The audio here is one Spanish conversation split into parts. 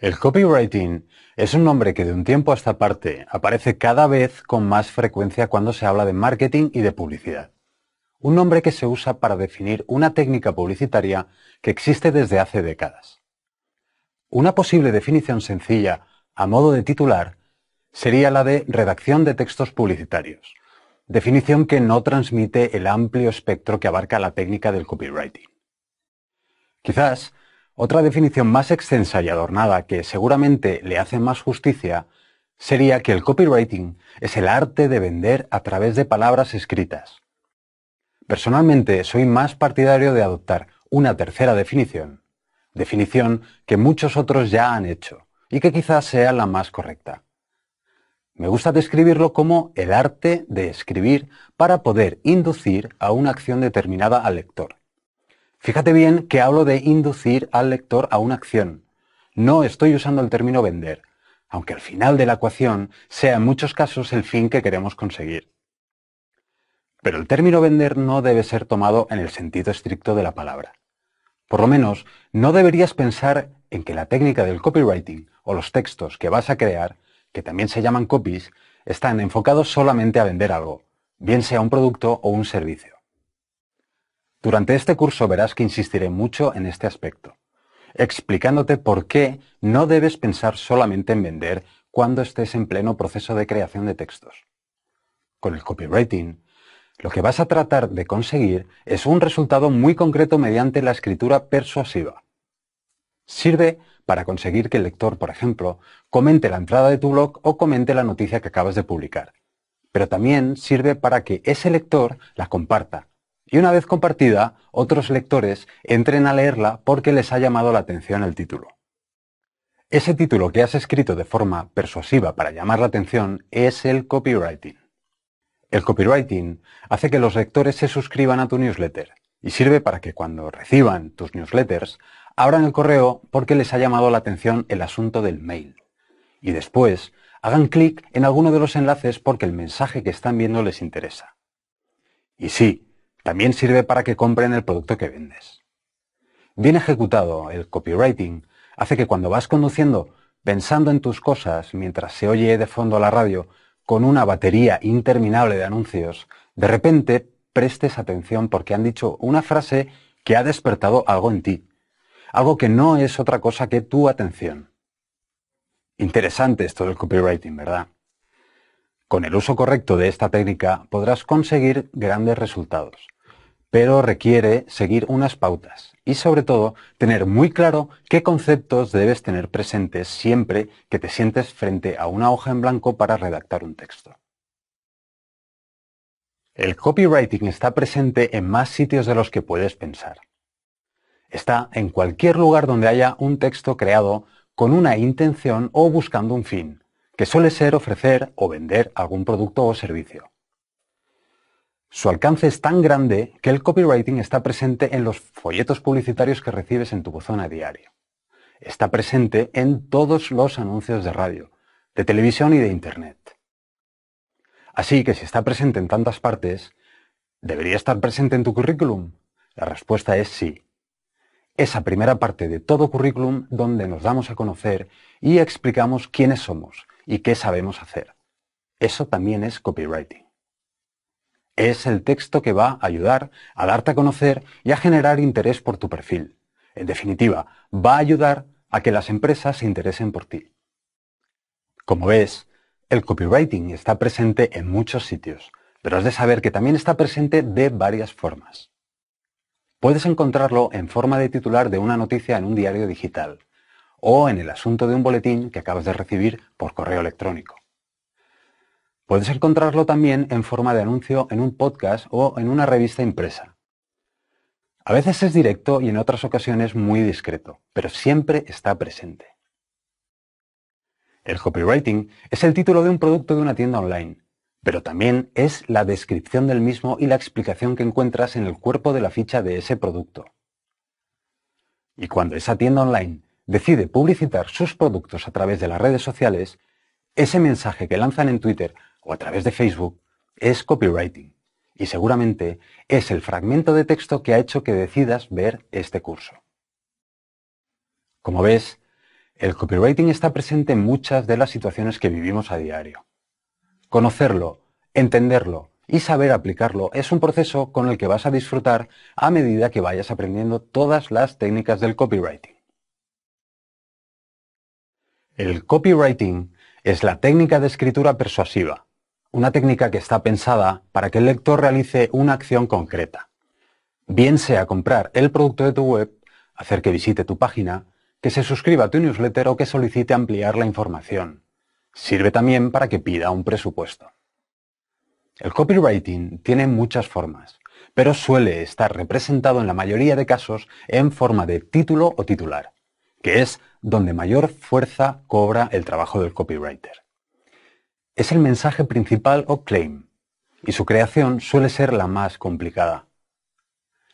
El copywriting es un nombre que de un tiempo a esta parte aparece cada vez con más frecuencia cuando se habla de marketing y de publicidad. Un nombre que se usa para definir una técnica publicitaria que existe desde hace décadas. Una posible definición sencilla, a modo de titular, sería la de redacción de textos publicitarios, definición que no transmite el amplio espectro que abarca la técnica del copywriting. Quizás otra definición más extensa y adornada que seguramente le hace más justicia sería que el copywriting es el arte de vender a través de palabras escritas. Personalmente soy más partidario de adoptar una tercera definición, definición que muchos otros ya han hecho y que quizás sea la más correcta. Me gusta describirlo como el arte de escribir para poder inducir a una acción determinada al lector. Fíjate bien que hablo de inducir al lector a una acción. No estoy usando el término vender, aunque al final de la ecuación sea en muchos casos el fin que queremos conseguir. Pero el término vender no debe ser tomado en el sentido estricto de la palabra. Por lo menos, no deberías pensar en que la técnica del copywriting o los textos que vas a crear, que también se llaman copies, están enfocados solamente a vender algo, bien sea un producto o un servicio. Durante este curso verás que insistiré mucho en este aspecto, explicándote por qué no debes pensar solamente en vender cuando estés en pleno proceso de creación de textos. Con el copywriting, lo que vas a tratar de conseguir es un resultado muy concreto mediante la escritura persuasiva. Sirve para conseguir que el lector, por ejemplo, comente la entrada de tu blog o comente la noticia que acabas de publicar. Pero también sirve para que ese lector la comparta y una vez compartida, otros lectores entren a leerla porque les ha llamado la atención el título. Ese título que has escrito de forma persuasiva para llamar la atención es el copywriting. El copywriting hace que los lectores se suscriban a tu newsletter y sirve para que cuando reciban tus newsletters abran el correo porque les ha llamado la atención el asunto del mail. Y después hagan clic en alguno de los enlaces porque el mensaje que están viendo les interesa. Y sí, también sirve para que compren el producto que vendes. Bien ejecutado el copywriting hace que cuando vas conduciendo pensando en tus cosas mientras se oye de fondo la radio con una batería interminable de anuncios, de repente prestes atención porque han dicho una frase que ha despertado algo en ti, algo que no es otra cosa que tu atención. Interesante esto del copywriting, ¿verdad? Con el uso correcto de esta técnica podrás conseguir grandes resultados, pero requiere seguir unas pautas y sobre todo tener muy claro qué conceptos debes tener presentes siempre que te sientes frente a una hoja en blanco para redactar un texto. El copywriting está presente en más sitios de los que puedes pensar. Está en cualquier lugar donde haya un texto creado con una intención o buscando un fin, que suele ser ofrecer o vender algún producto o servicio. Su alcance es tan grande que el copywriting está presente en los folletos publicitarios que recibes en tu buzón a diario. Está presente en todos los anuncios de radio, de televisión y de Internet. Así que si está presente en tantas partes, ¿debería estar presente en tu currículum? La respuesta es sí. Esa primera parte de todo currículum donde nos damos a conocer y explicamos quiénes somos, y qué sabemos hacer. Eso también es copywriting. Es el texto que va a ayudar a darte a conocer y a generar interés por tu perfil. En definitiva, va a ayudar a que las empresas se interesen por ti. Como ves, el copywriting está presente en muchos sitios, pero has de saber que también está presente de varias formas. Puedes encontrarlo en forma de titular de una noticia en un diario digital, o en el asunto de un boletín que acabas de recibir por correo electrónico. Puedes encontrarlo también en forma de anuncio en un podcast o en una revista impresa. A veces es directo y en otras ocasiones muy discreto, pero siempre está presente. El copywriting es el título de un producto de una tienda online, pero también es la descripción del mismo y la explicación que encuentras en el cuerpo de la ficha de ese producto. Y cuando esa tienda online decide publicitar sus productos a través de las redes sociales, ese mensaje que lanzan en Twitter o a través de Facebook es copywriting y seguramente es el fragmento de texto que ha hecho que decidas ver este curso. Como ves, el copywriting está presente en muchas de las situaciones que vivimos a diario. Conocerlo, entenderlo y saber aplicarlo es un proceso con el que vas a disfrutar a medida que vayas aprendiendo todas las técnicas del copywriting. El copywriting es la técnica de escritura persuasiva, una técnica que está pensada para que el lector realice una acción concreta, bien sea comprar el producto de tu web, hacer que visite tu página, que se suscriba a tu newsletter o que solicite ampliar la información. Sirve también para que pida un presupuesto. El copywriting tiene muchas formas, pero suele estar representado en la mayoría de casos en forma de título o titular que es donde mayor fuerza cobra el trabajo del copywriter. Es el mensaje principal o claim, y su creación suele ser la más complicada.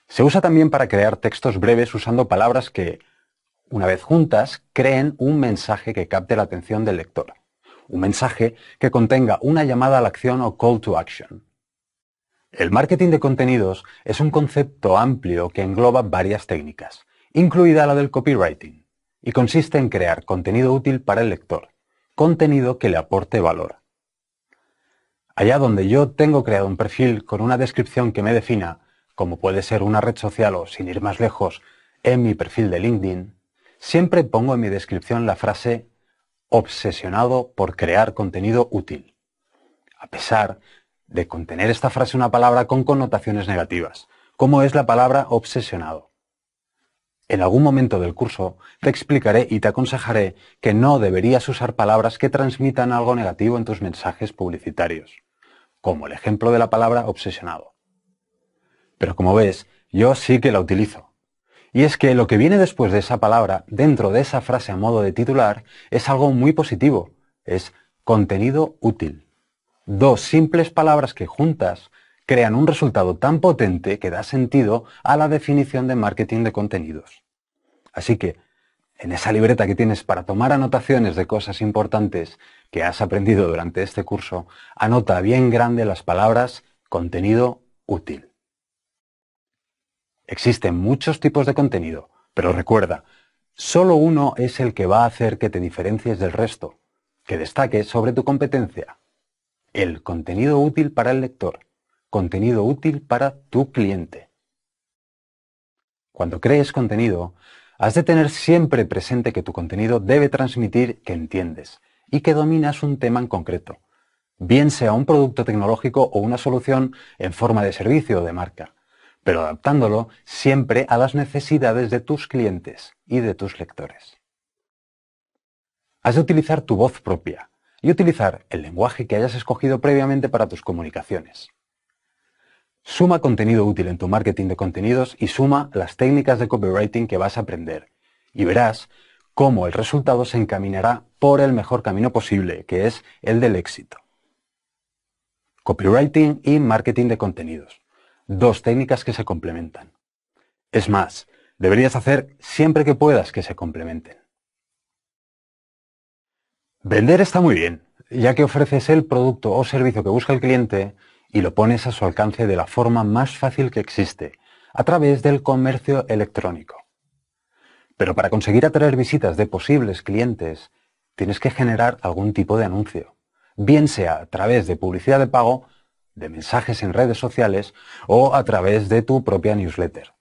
Se usa también para crear textos breves usando palabras que, una vez juntas, creen un mensaje que capte la atención del lector. Un mensaje que contenga una llamada a la acción o call to action. El marketing de contenidos es un concepto amplio que engloba varias técnicas, incluida la del copywriting y consiste en crear contenido útil para el lector, contenido que le aporte valor. Allá donde yo tengo creado un perfil con una descripción que me defina, como puede ser una red social o, sin ir más lejos, en mi perfil de LinkedIn, siempre pongo en mi descripción la frase obsesionado por crear contenido útil. A pesar de contener esta frase una palabra con connotaciones negativas, como es la palabra obsesionado. En algún momento del curso te explicaré y te aconsejaré que no deberías usar palabras que transmitan algo negativo en tus mensajes publicitarios, como el ejemplo de la palabra obsesionado. Pero como ves, yo sí que la utilizo. Y es que lo que viene después de esa palabra, dentro de esa frase a modo de titular, es algo muy positivo, es contenido útil. Dos simples palabras que juntas crean un resultado tan potente que da sentido a la definición de marketing de contenidos. Así que en esa libreta que tienes para tomar anotaciones de cosas importantes que has aprendido durante este curso, anota bien grande las palabras contenido útil. Existen muchos tipos de contenido, pero recuerda, solo uno es el que va a hacer que te diferencies del resto, que destaque sobre tu competencia. El contenido útil para el lector, contenido útil para tu cliente. Cuando crees contenido, Has de tener siempre presente que tu contenido debe transmitir que entiendes y que dominas un tema en concreto, bien sea un producto tecnológico o una solución en forma de servicio o de marca, pero adaptándolo siempre a las necesidades de tus clientes y de tus lectores. Has de utilizar tu voz propia y utilizar el lenguaje que hayas escogido previamente para tus comunicaciones. Suma contenido útil en tu marketing de contenidos y suma las técnicas de copywriting que vas a aprender. Y verás cómo el resultado se encaminará por el mejor camino posible, que es el del éxito. Copywriting y marketing de contenidos. Dos técnicas que se complementan. Es más, deberías hacer siempre que puedas que se complementen. Vender está muy bien, ya que ofreces el producto o servicio que busca el cliente y lo pones a su alcance de la forma más fácil que existe, a través del comercio electrónico. Pero para conseguir atraer visitas de posibles clientes, tienes que generar algún tipo de anuncio, bien sea a través de publicidad de pago, de mensajes en redes sociales o a través de tu propia newsletter.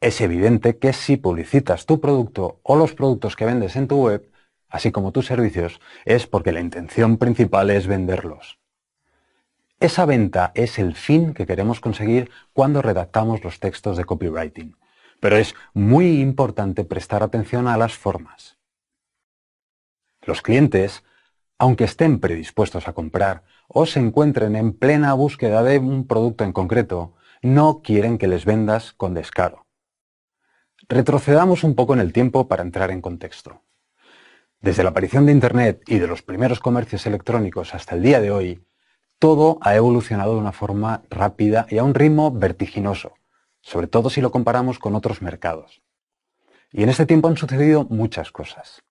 Es evidente que si publicitas tu producto o los productos que vendes en tu web, así como tus servicios, es porque la intención principal es venderlos. Esa venta es el fin que queremos conseguir cuando redactamos los textos de copywriting, pero es muy importante prestar atención a las formas. Los clientes, aunque estén predispuestos a comprar o se encuentren en plena búsqueda de un producto en concreto, no quieren que les vendas con descaro. Retrocedamos un poco en el tiempo para entrar en contexto. Desde la aparición de Internet y de los primeros comercios electrónicos hasta el día de hoy, todo ha evolucionado de una forma rápida y a un ritmo vertiginoso, sobre todo si lo comparamos con otros mercados. Y en este tiempo han sucedido muchas cosas.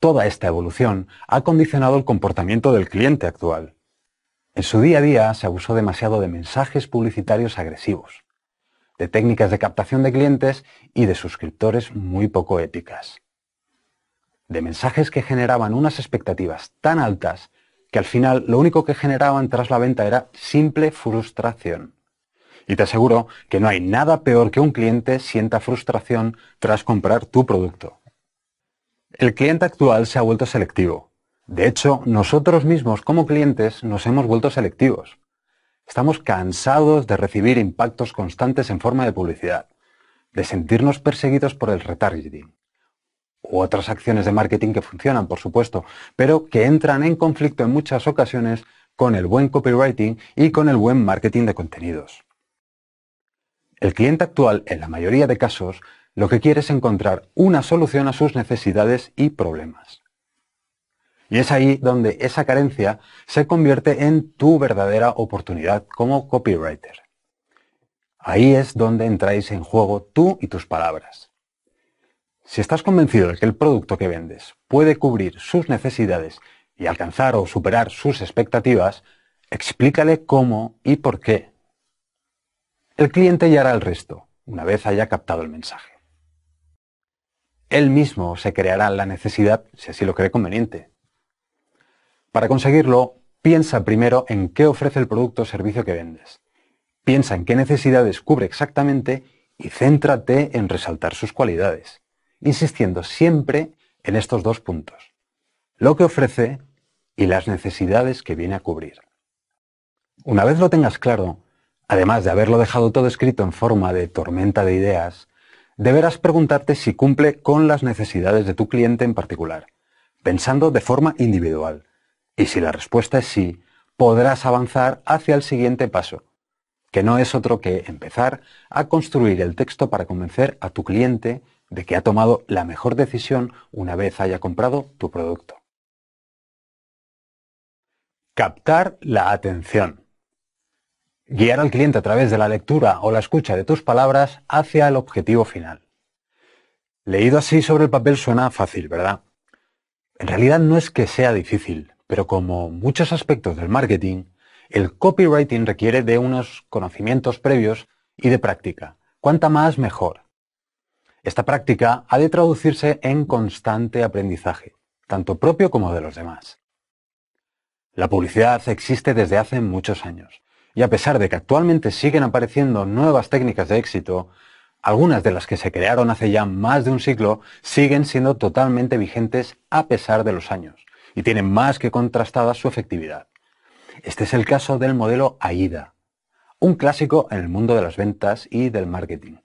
Toda esta evolución ha condicionado el comportamiento del cliente actual. En su día a día se abusó demasiado de mensajes publicitarios agresivos, de técnicas de captación de clientes y de suscriptores muy poco éticas, de mensajes que generaban unas expectativas tan altas que al final lo único que generaban tras la venta era simple frustración. Y te aseguro que no hay nada peor que un cliente sienta frustración tras comprar tu producto. El cliente actual se ha vuelto selectivo. De hecho, nosotros mismos como clientes nos hemos vuelto selectivos. Estamos cansados de recibir impactos constantes en forma de publicidad, de sentirnos perseguidos por el retargeting, u otras acciones de marketing que funcionan, por supuesto, pero que entran en conflicto en muchas ocasiones con el buen copywriting y con el buen marketing de contenidos. El cliente actual, en la mayoría de casos, lo que quiere es encontrar una solución a sus necesidades y problemas. Y es ahí donde esa carencia se convierte en tu verdadera oportunidad como copywriter. Ahí es donde entráis en juego tú y tus palabras. Si estás convencido de que el producto que vendes puede cubrir sus necesidades y alcanzar o superar sus expectativas, explícale cómo y por qué. El cliente ya hará el resto, una vez haya captado el mensaje. Él mismo se creará la necesidad si así lo cree conveniente. Para conseguirlo, piensa primero en qué ofrece el producto o servicio que vendes. Piensa en qué necesidades cubre exactamente y céntrate en resaltar sus cualidades insistiendo siempre en estos dos puntos, lo que ofrece y las necesidades que viene a cubrir. Una vez lo tengas claro, además de haberlo dejado todo escrito en forma de tormenta de ideas, deberás preguntarte si cumple con las necesidades de tu cliente en particular, pensando de forma individual. Y si la respuesta es sí, podrás avanzar hacia el siguiente paso, que no es otro que empezar a construir el texto para convencer a tu cliente de que ha tomado la mejor decisión una vez haya comprado tu producto. Captar la atención. Guiar al cliente a través de la lectura o la escucha de tus palabras hacia el objetivo final. Leído así sobre el papel suena fácil, ¿verdad? En realidad no es que sea difícil, pero como muchos aspectos del marketing, el copywriting requiere de unos conocimientos previos y de práctica. Cuanta más, mejor. Esta práctica ha de traducirse en constante aprendizaje, tanto propio como de los demás. La publicidad existe desde hace muchos años, y a pesar de que actualmente siguen apareciendo nuevas técnicas de éxito, algunas de las que se crearon hace ya más de un siglo siguen siendo totalmente vigentes a pesar de los años, y tienen más que contrastada su efectividad. Este es el caso del modelo AIDA, un clásico en el mundo de las ventas y del marketing.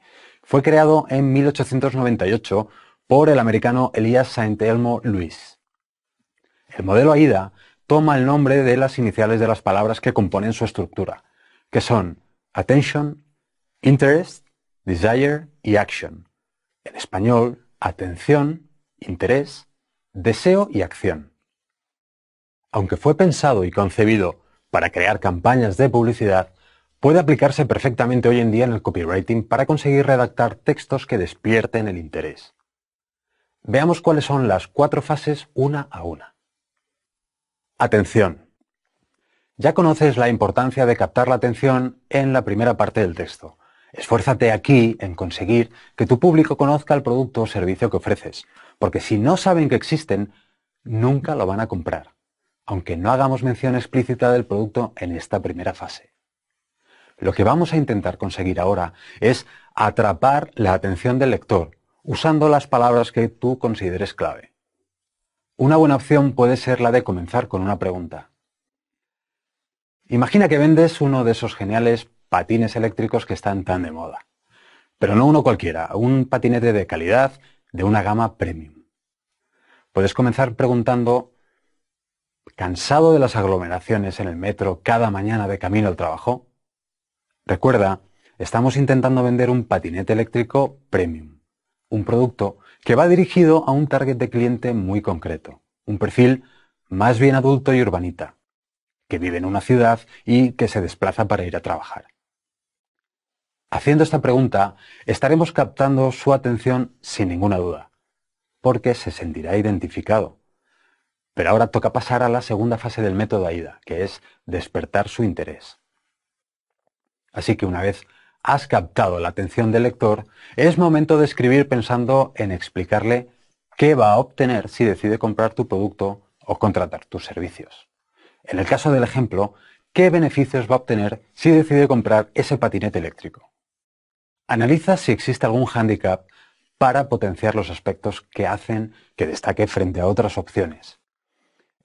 Fue creado en 1898 por el americano Elías Saint-Elmo Luis. El modelo AIDA toma el nombre de las iniciales de las palabras que componen su estructura, que son attention, interest, desire y action. En español, atención, interés, deseo y acción. Aunque fue pensado y concebido para crear campañas de publicidad, puede aplicarse perfectamente hoy en día en el copywriting para conseguir redactar textos que despierten el interés. Veamos cuáles son las cuatro fases una a una. Atención. Ya conoces la importancia de captar la atención en la primera parte del texto. Esfuérzate aquí en conseguir que tu público conozca el producto o servicio que ofreces, porque si no saben que existen, nunca lo van a comprar, aunque no hagamos mención explícita del producto en esta primera fase. Lo que vamos a intentar conseguir ahora es atrapar la atención del lector usando las palabras que tú consideres clave. Una buena opción puede ser la de comenzar con una pregunta. Imagina que vendes uno de esos geniales patines eléctricos que están tan de moda. Pero no uno cualquiera, un patinete de calidad de una gama premium. Puedes comenzar preguntando, ¿cansado de las aglomeraciones en el metro cada mañana de camino al trabajo? Recuerda, estamos intentando vender un patinete eléctrico premium, un producto que va dirigido a un target de cliente muy concreto, un perfil más bien adulto y urbanita, que vive en una ciudad y que se desplaza para ir a trabajar. Haciendo esta pregunta, estaremos captando su atención sin ninguna duda, porque se sentirá identificado. Pero ahora toca pasar a la segunda fase del método AIDA, que es despertar su interés. Así que una vez has captado la atención del lector, es momento de escribir pensando en explicarle qué va a obtener si decide comprar tu producto o contratar tus servicios. En el caso del ejemplo, ¿qué beneficios va a obtener si decide comprar ese patinete eléctrico? Analiza si existe algún hándicap para potenciar los aspectos que hacen que destaque frente a otras opciones.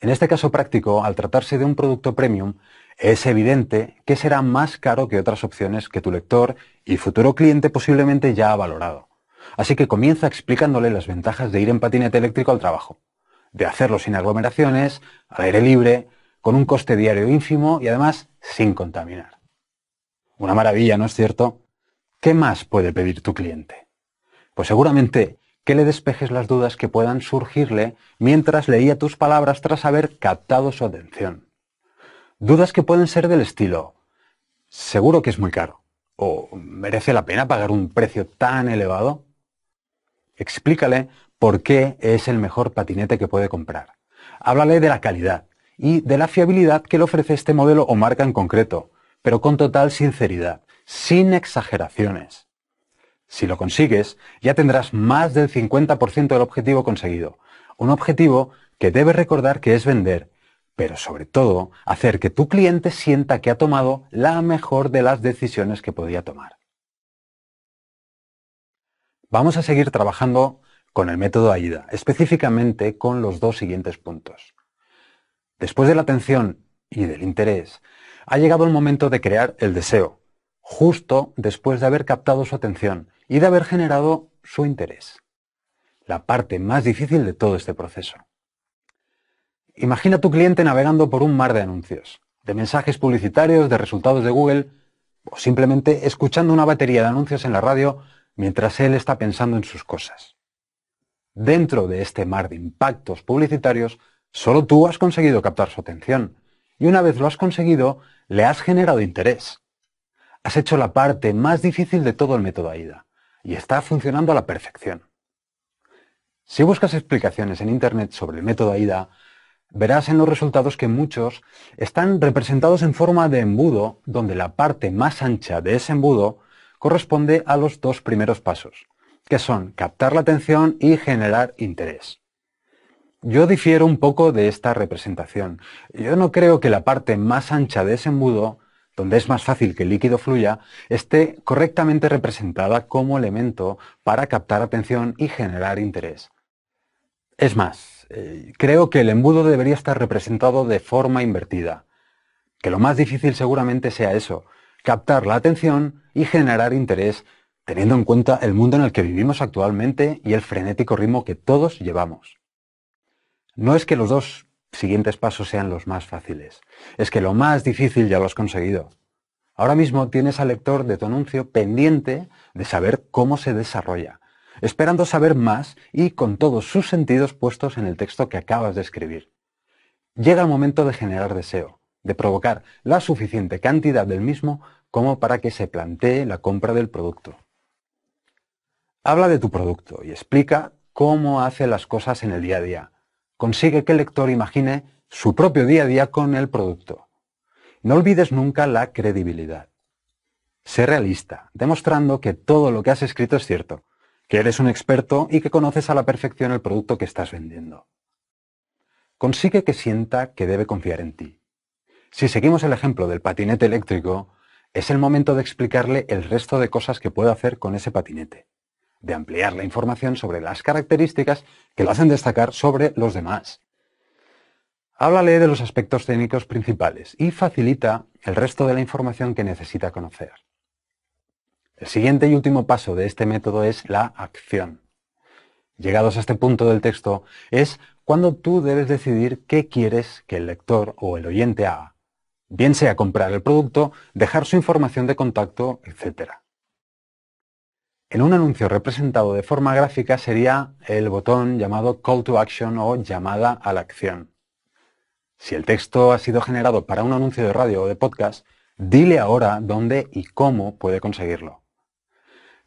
En este caso práctico, al tratarse de un producto premium, es evidente que será más caro que otras opciones que tu lector y futuro cliente posiblemente ya ha valorado. Así que comienza explicándole las ventajas de ir en patinete eléctrico al trabajo, de hacerlo sin aglomeraciones, al aire libre, con un coste diario ínfimo y además sin contaminar. Una maravilla, ¿no es cierto? ¿Qué más puede pedir tu cliente? Pues seguramente que le despejes las dudas que puedan surgirle mientras leía tus palabras tras haber captado su atención Dudas que pueden ser del estilo, seguro que es muy caro, o merece la pena pagar un precio tan elevado. Explícale por qué es el mejor patinete que puede comprar. Háblale de la calidad y de la fiabilidad que le ofrece este modelo o marca en concreto, pero con total sinceridad, sin exageraciones. Si lo consigues, ya tendrás más del 50% del objetivo conseguido. Un objetivo que debes recordar que es vender pero sobre todo hacer que tu cliente sienta que ha tomado la mejor de las decisiones que podía tomar. Vamos a seguir trabajando con el método AIDA, específicamente con los dos siguientes puntos. Después de la atención y del interés, ha llegado el momento de crear el deseo, justo después de haber captado su atención y de haber generado su interés. La parte más difícil de todo este proceso. Imagina a tu cliente navegando por un mar de anuncios, de mensajes publicitarios, de resultados de Google, o simplemente escuchando una batería de anuncios en la radio mientras él está pensando en sus cosas. Dentro de este mar de impactos publicitarios, solo tú has conseguido captar su atención, y una vez lo has conseguido, le has generado interés. Has hecho la parte más difícil de todo el método AIDA, y está funcionando a la perfección. Si buscas explicaciones en Internet sobre el método AIDA, verás en los resultados que muchos están representados en forma de embudo, donde la parte más ancha de ese embudo corresponde a los dos primeros pasos, que son captar la atención y generar interés. Yo difiero un poco de esta representación. Yo no creo que la parte más ancha de ese embudo, donde es más fácil que el líquido fluya, esté correctamente representada como elemento para captar atención y generar interés. Es más, eh, creo que el embudo debería estar representado de forma invertida. Que lo más difícil seguramente sea eso, captar la atención y generar interés, teniendo en cuenta el mundo en el que vivimos actualmente y el frenético ritmo que todos llevamos. No es que los dos siguientes pasos sean los más fáciles, es que lo más difícil ya lo has conseguido. Ahora mismo tienes al lector de tu anuncio pendiente de saber cómo se desarrolla, esperando saber más y con todos sus sentidos puestos en el texto que acabas de escribir. Llega el momento de generar deseo, de provocar la suficiente cantidad del mismo como para que se plantee la compra del producto. Habla de tu producto y explica cómo hace las cosas en el día a día. Consigue que el lector imagine su propio día a día con el producto. No olvides nunca la credibilidad. Sé realista, demostrando que todo lo que has escrito es cierto, que eres un experto y que conoces a la perfección el producto que estás vendiendo. Consigue que sienta que debe confiar en ti. Si seguimos el ejemplo del patinete eléctrico, es el momento de explicarle el resto de cosas que puede hacer con ese patinete, de ampliar la información sobre las características que lo hacen destacar sobre los demás. Háblale de los aspectos técnicos principales y facilita el resto de la información que necesita conocer. El siguiente y último paso de este método es la acción. Llegados a este punto del texto, es cuando tú debes decidir qué quieres que el lector o el oyente haga, bien sea comprar el producto, dejar su información de contacto, etc. En un anuncio representado de forma gráfica sería el botón llamado Call to Action o llamada a la acción. Si el texto ha sido generado para un anuncio de radio o de podcast, dile ahora dónde y cómo puede conseguirlo.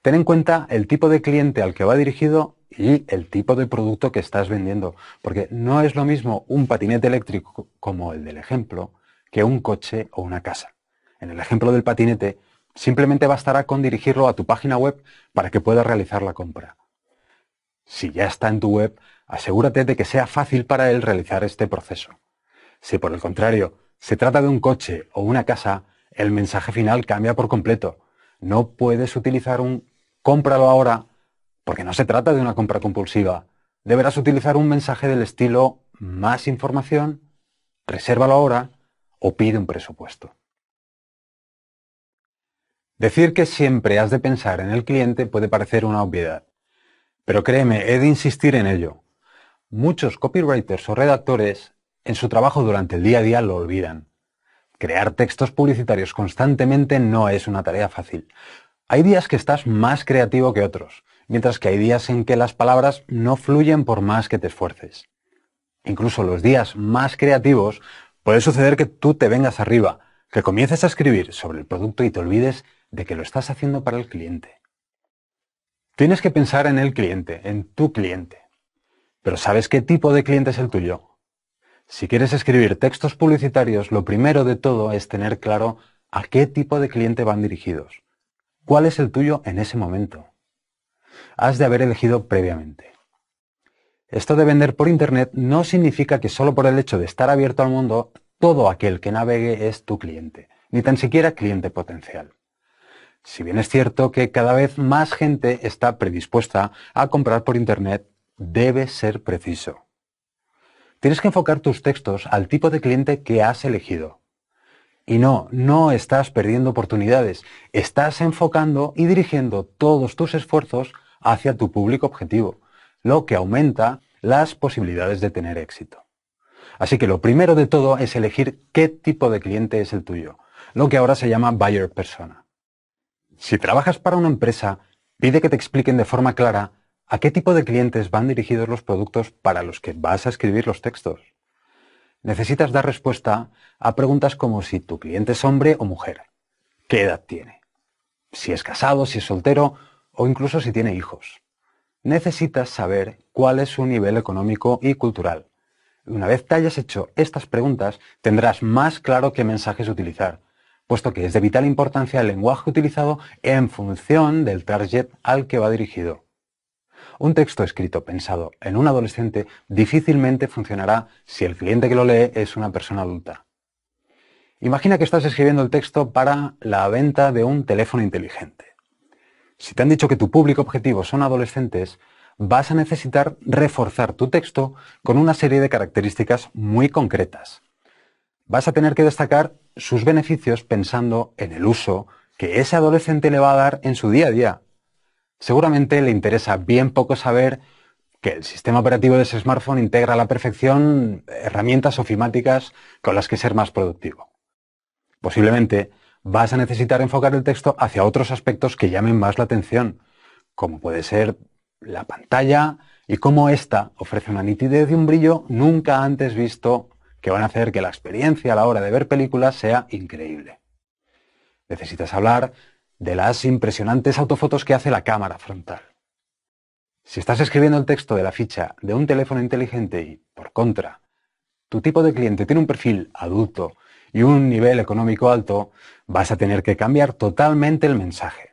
Ten en cuenta el tipo de cliente al que va dirigido y el tipo de producto que estás vendiendo, porque no es lo mismo un patinete eléctrico como el del ejemplo que un coche o una casa. En el ejemplo del patinete, simplemente bastará con dirigirlo a tu página web para que pueda realizar la compra. Si ya está en tu web, asegúrate de que sea fácil para él realizar este proceso. Si por el contrario se trata de un coche o una casa, el mensaje final cambia por completo. No puedes utilizar un cómpralo ahora, porque no se trata de una compra compulsiva. Deberás utilizar un mensaje del estilo más información, resérvalo ahora o pide un presupuesto. Decir que siempre has de pensar en el cliente puede parecer una obviedad, pero créeme, he de insistir en ello. Muchos copywriters o redactores en su trabajo durante el día a día lo olvidan. Crear textos publicitarios constantemente no es una tarea fácil. Hay días que estás más creativo que otros, mientras que hay días en que las palabras no fluyen por más que te esfuerces. Incluso los días más creativos puede suceder que tú te vengas arriba, que comiences a escribir sobre el producto y te olvides de que lo estás haciendo para el cliente. Tienes que pensar en el cliente, en tu cliente. Pero ¿sabes qué tipo de cliente es el tuyo? Si quieres escribir textos publicitarios, lo primero de todo es tener claro a qué tipo de cliente van dirigidos cuál es el tuyo en ese momento. Has de haber elegido previamente. Esto de vender por Internet no significa que solo por el hecho de estar abierto al mundo, todo aquel que navegue es tu cliente, ni tan siquiera cliente potencial. Si bien es cierto que cada vez más gente está predispuesta a comprar por Internet, debe ser preciso. Tienes que enfocar tus textos al tipo de cliente que has elegido. Y no, no estás perdiendo oportunidades, estás enfocando y dirigiendo todos tus esfuerzos hacia tu público objetivo, lo que aumenta las posibilidades de tener éxito. Así que lo primero de todo es elegir qué tipo de cliente es el tuyo, lo que ahora se llama buyer persona. Si trabajas para una empresa, pide que te expliquen de forma clara a qué tipo de clientes van dirigidos los productos para los que vas a escribir los textos necesitas dar respuesta a preguntas como si tu cliente es hombre o mujer, qué edad tiene, si es casado, si es soltero o incluso si tiene hijos. Necesitas saber cuál es su nivel económico y cultural. Una vez te hayas hecho estas preguntas, tendrás más claro qué mensajes utilizar, puesto que es de vital importancia el lenguaje utilizado en función del target al que va dirigido. Un texto escrito pensado en un adolescente difícilmente funcionará si el cliente que lo lee es una persona adulta. Imagina que estás escribiendo el texto para la venta de un teléfono inteligente. Si te han dicho que tu público objetivo son adolescentes, vas a necesitar reforzar tu texto con una serie de características muy concretas. Vas a tener que destacar sus beneficios pensando en el uso que ese adolescente le va a dar en su día a día Seguramente le interesa bien poco saber que el sistema operativo de ese smartphone integra a la perfección herramientas ofimáticas con las que ser más productivo. Posiblemente vas a necesitar enfocar el texto hacia otros aspectos que llamen más la atención, como puede ser la pantalla y cómo ésta ofrece una nitidez y un brillo nunca antes visto que van a hacer que la experiencia a la hora de ver películas sea increíble. Necesitas hablar de las impresionantes autofotos que hace la cámara frontal. Si estás escribiendo el texto de la ficha de un teléfono inteligente y, por contra, tu tipo de cliente tiene un perfil adulto y un nivel económico alto, vas a tener que cambiar totalmente el mensaje.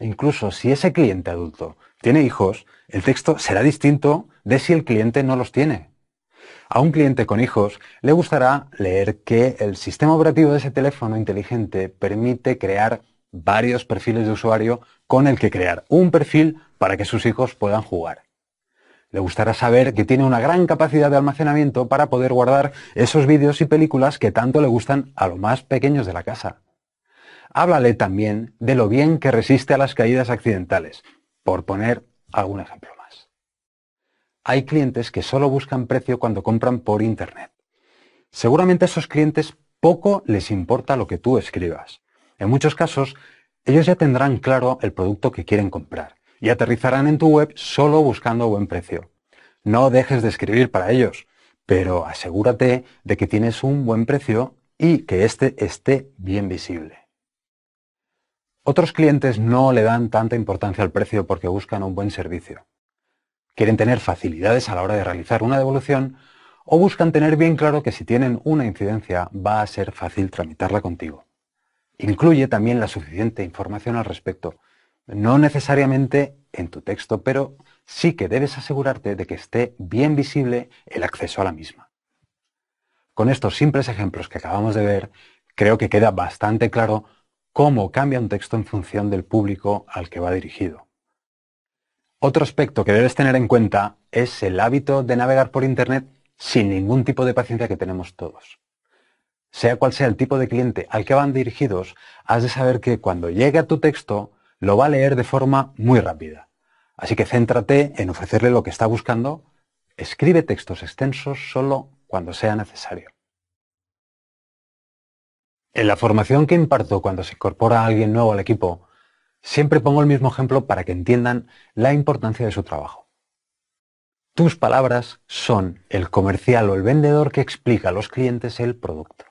incluso si ese cliente adulto tiene hijos, el texto será distinto de si el cliente no los tiene. A un cliente con hijos le gustará leer que el sistema operativo de ese teléfono inteligente permite crear varios perfiles de usuario con el que crear un perfil para que sus hijos puedan jugar. Le gustará saber que tiene una gran capacidad de almacenamiento para poder guardar esos vídeos y películas que tanto le gustan a los más pequeños de la casa. Háblale también de lo bien que resiste a las caídas accidentales, por poner algún ejemplo más. Hay clientes que solo buscan precio cuando compran por Internet. Seguramente a esos clientes poco les importa lo que tú escribas. En muchos casos, ellos ya tendrán claro el producto que quieren comprar y aterrizarán en tu web solo buscando buen precio. No dejes de escribir para ellos, pero asegúrate de que tienes un buen precio y que éste esté bien visible. Otros clientes no le dan tanta importancia al precio porque buscan un buen servicio. Quieren tener facilidades a la hora de realizar una devolución o buscan tener bien claro que si tienen una incidencia va a ser fácil tramitarla contigo incluye también la suficiente información al respecto, no necesariamente en tu texto, pero sí que debes asegurarte de que esté bien visible el acceso a la misma. Con estos simples ejemplos que acabamos de ver, creo que queda bastante claro cómo cambia un texto en función del público al que va dirigido. Otro aspecto que debes tener en cuenta es el hábito de navegar por Internet sin ningún tipo de paciencia que tenemos todos sea cual sea el tipo de cliente al que van dirigidos, has de saber que cuando llegue a tu texto lo va a leer de forma muy rápida. Así que céntrate en ofrecerle lo que está buscando. Escribe textos extensos solo cuando sea necesario. En la formación que imparto cuando se incorpora a alguien nuevo al equipo, siempre pongo el mismo ejemplo para que entiendan la importancia de su trabajo. Tus palabras son el comercial o el vendedor que explica a los clientes el producto.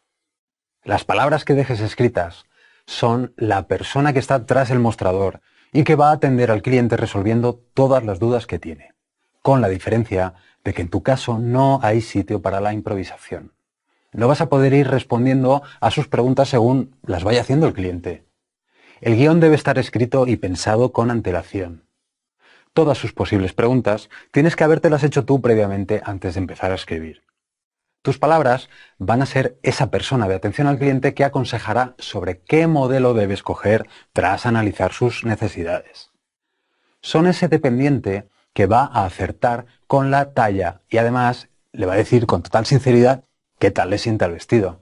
Las palabras que dejes escritas son la persona que está tras el mostrador y que va a atender al cliente resolviendo todas las dudas que tiene, con la diferencia de que en tu caso no hay sitio para la improvisación. No vas a poder ir respondiendo a sus preguntas según las vaya haciendo el cliente. El guión debe estar escrito y pensado con antelación. Todas sus posibles preguntas tienes que habértelas hecho tú previamente antes de empezar a escribir. Tus palabras van a ser esa persona de atención al cliente que aconsejará sobre qué modelo debe escoger tras analizar sus necesidades. Son ese dependiente que va a acertar con la talla y además le va a decir con total sinceridad qué tal le sienta el vestido.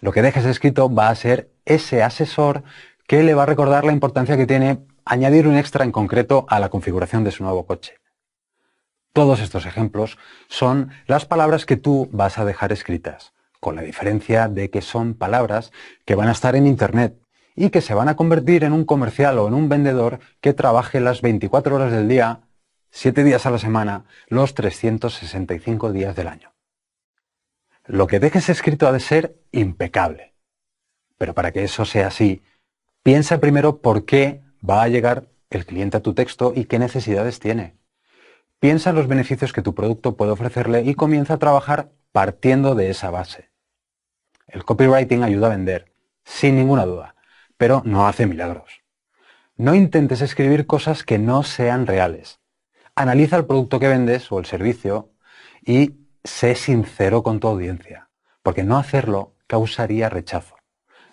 Lo que dejes escrito va a ser ese asesor que le va a recordar la importancia que tiene añadir un extra en concreto a la configuración de su nuevo coche. Todos estos ejemplos son las palabras que tú vas a dejar escritas, con la diferencia de que son palabras que van a estar en Internet y que se van a convertir en un comercial o en un vendedor que trabaje las 24 horas del día, 7 días a la semana, los 365 días del año. Lo que dejes escrito ha de ser impecable. Pero para que eso sea así, piensa primero por qué va a llegar el cliente a tu texto y qué necesidades tiene. Piensa en los beneficios que tu producto puede ofrecerle y comienza a trabajar partiendo de esa base. El copywriting ayuda a vender, sin ninguna duda, pero no hace milagros. No intentes escribir cosas que no sean reales. Analiza el producto que vendes o el servicio y sé sincero con tu audiencia, porque no hacerlo causaría rechazo.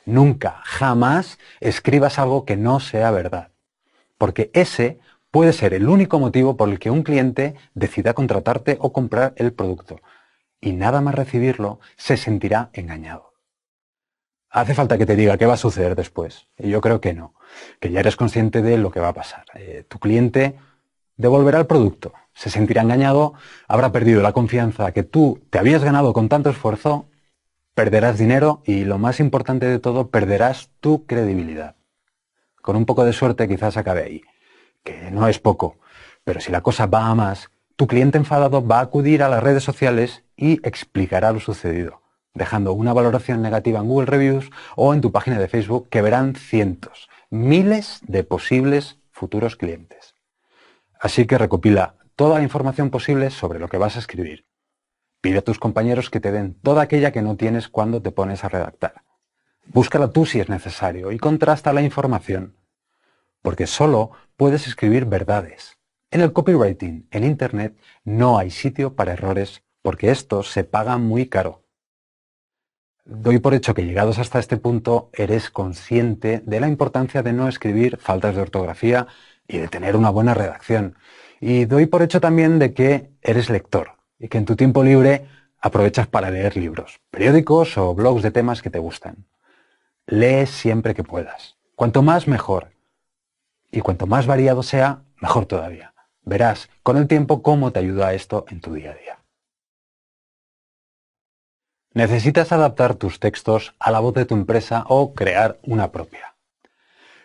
Nunca, jamás escribas algo que no sea verdad, porque ese puede ser el único motivo por el que un cliente decida contratarte o comprar el producto. Y nada más recibirlo, se sentirá engañado. Hace falta que te diga qué va a suceder después. Y yo creo que no, que ya eres consciente de lo que va a pasar. Eh, tu cliente devolverá el producto, se sentirá engañado, habrá perdido la confianza que tú te habías ganado con tanto esfuerzo, perderás dinero y, lo más importante de todo, perderás tu credibilidad. Con un poco de suerte quizás acabe ahí no es poco. Pero si la cosa va a más, tu cliente enfadado va a acudir a las redes sociales y explicará lo sucedido, dejando una valoración negativa en Google Reviews o en tu página de Facebook que verán cientos, miles de posibles futuros clientes. Así que recopila toda la información posible sobre lo que vas a escribir. Pide a tus compañeros que te den toda aquella que no tienes cuando te pones a redactar. Búscala tú si es necesario y contrasta la información porque solo puedes escribir verdades. En el copywriting en Internet no hay sitio para errores porque esto se paga muy caro. Doy por hecho que llegados hasta este punto eres consciente de la importancia de no escribir faltas de ortografía y de tener una buena redacción. Y doy por hecho también de que eres lector y que en tu tiempo libre aprovechas para leer libros, periódicos o blogs de temas que te gustan. Lee siempre que puedas. Cuanto más mejor, y cuanto más variado sea, mejor todavía. Verás con el tiempo cómo te ayuda esto en tu día a día. Necesitas adaptar tus textos a la voz de tu empresa o crear una propia.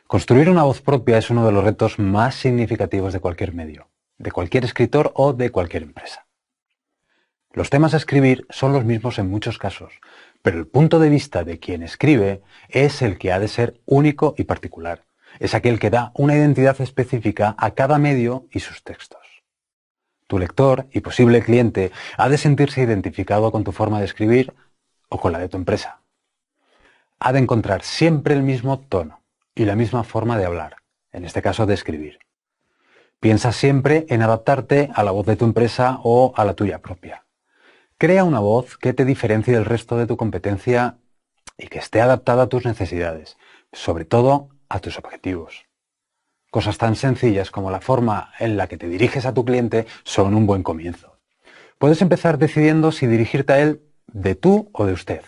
Construir una voz propia es uno de los retos más significativos de cualquier medio, de cualquier escritor o de cualquier empresa. Los temas a escribir son los mismos en muchos casos, pero el punto de vista de quien escribe es el que ha de ser único y particular, es aquel que da una identidad específica a cada medio y sus textos. Tu lector y posible cliente ha de sentirse identificado con tu forma de escribir o con la de tu empresa. Ha de encontrar siempre el mismo tono y la misma forma de hablar, en este caso de escribir. Piensa siempre en adaptarte a la voz de tu empresa o a la tuya propia. Crea una voz que te diferencie del resto de tu competencia y que esté adaptada a tus necesidades, sobre todo a tus objetivos. Cosas tan sencillas como la forma en la que te diriges a tu cliente son un buen comienzo. Puedes empezar decidiendo si dirigirte a él de tú o de usted.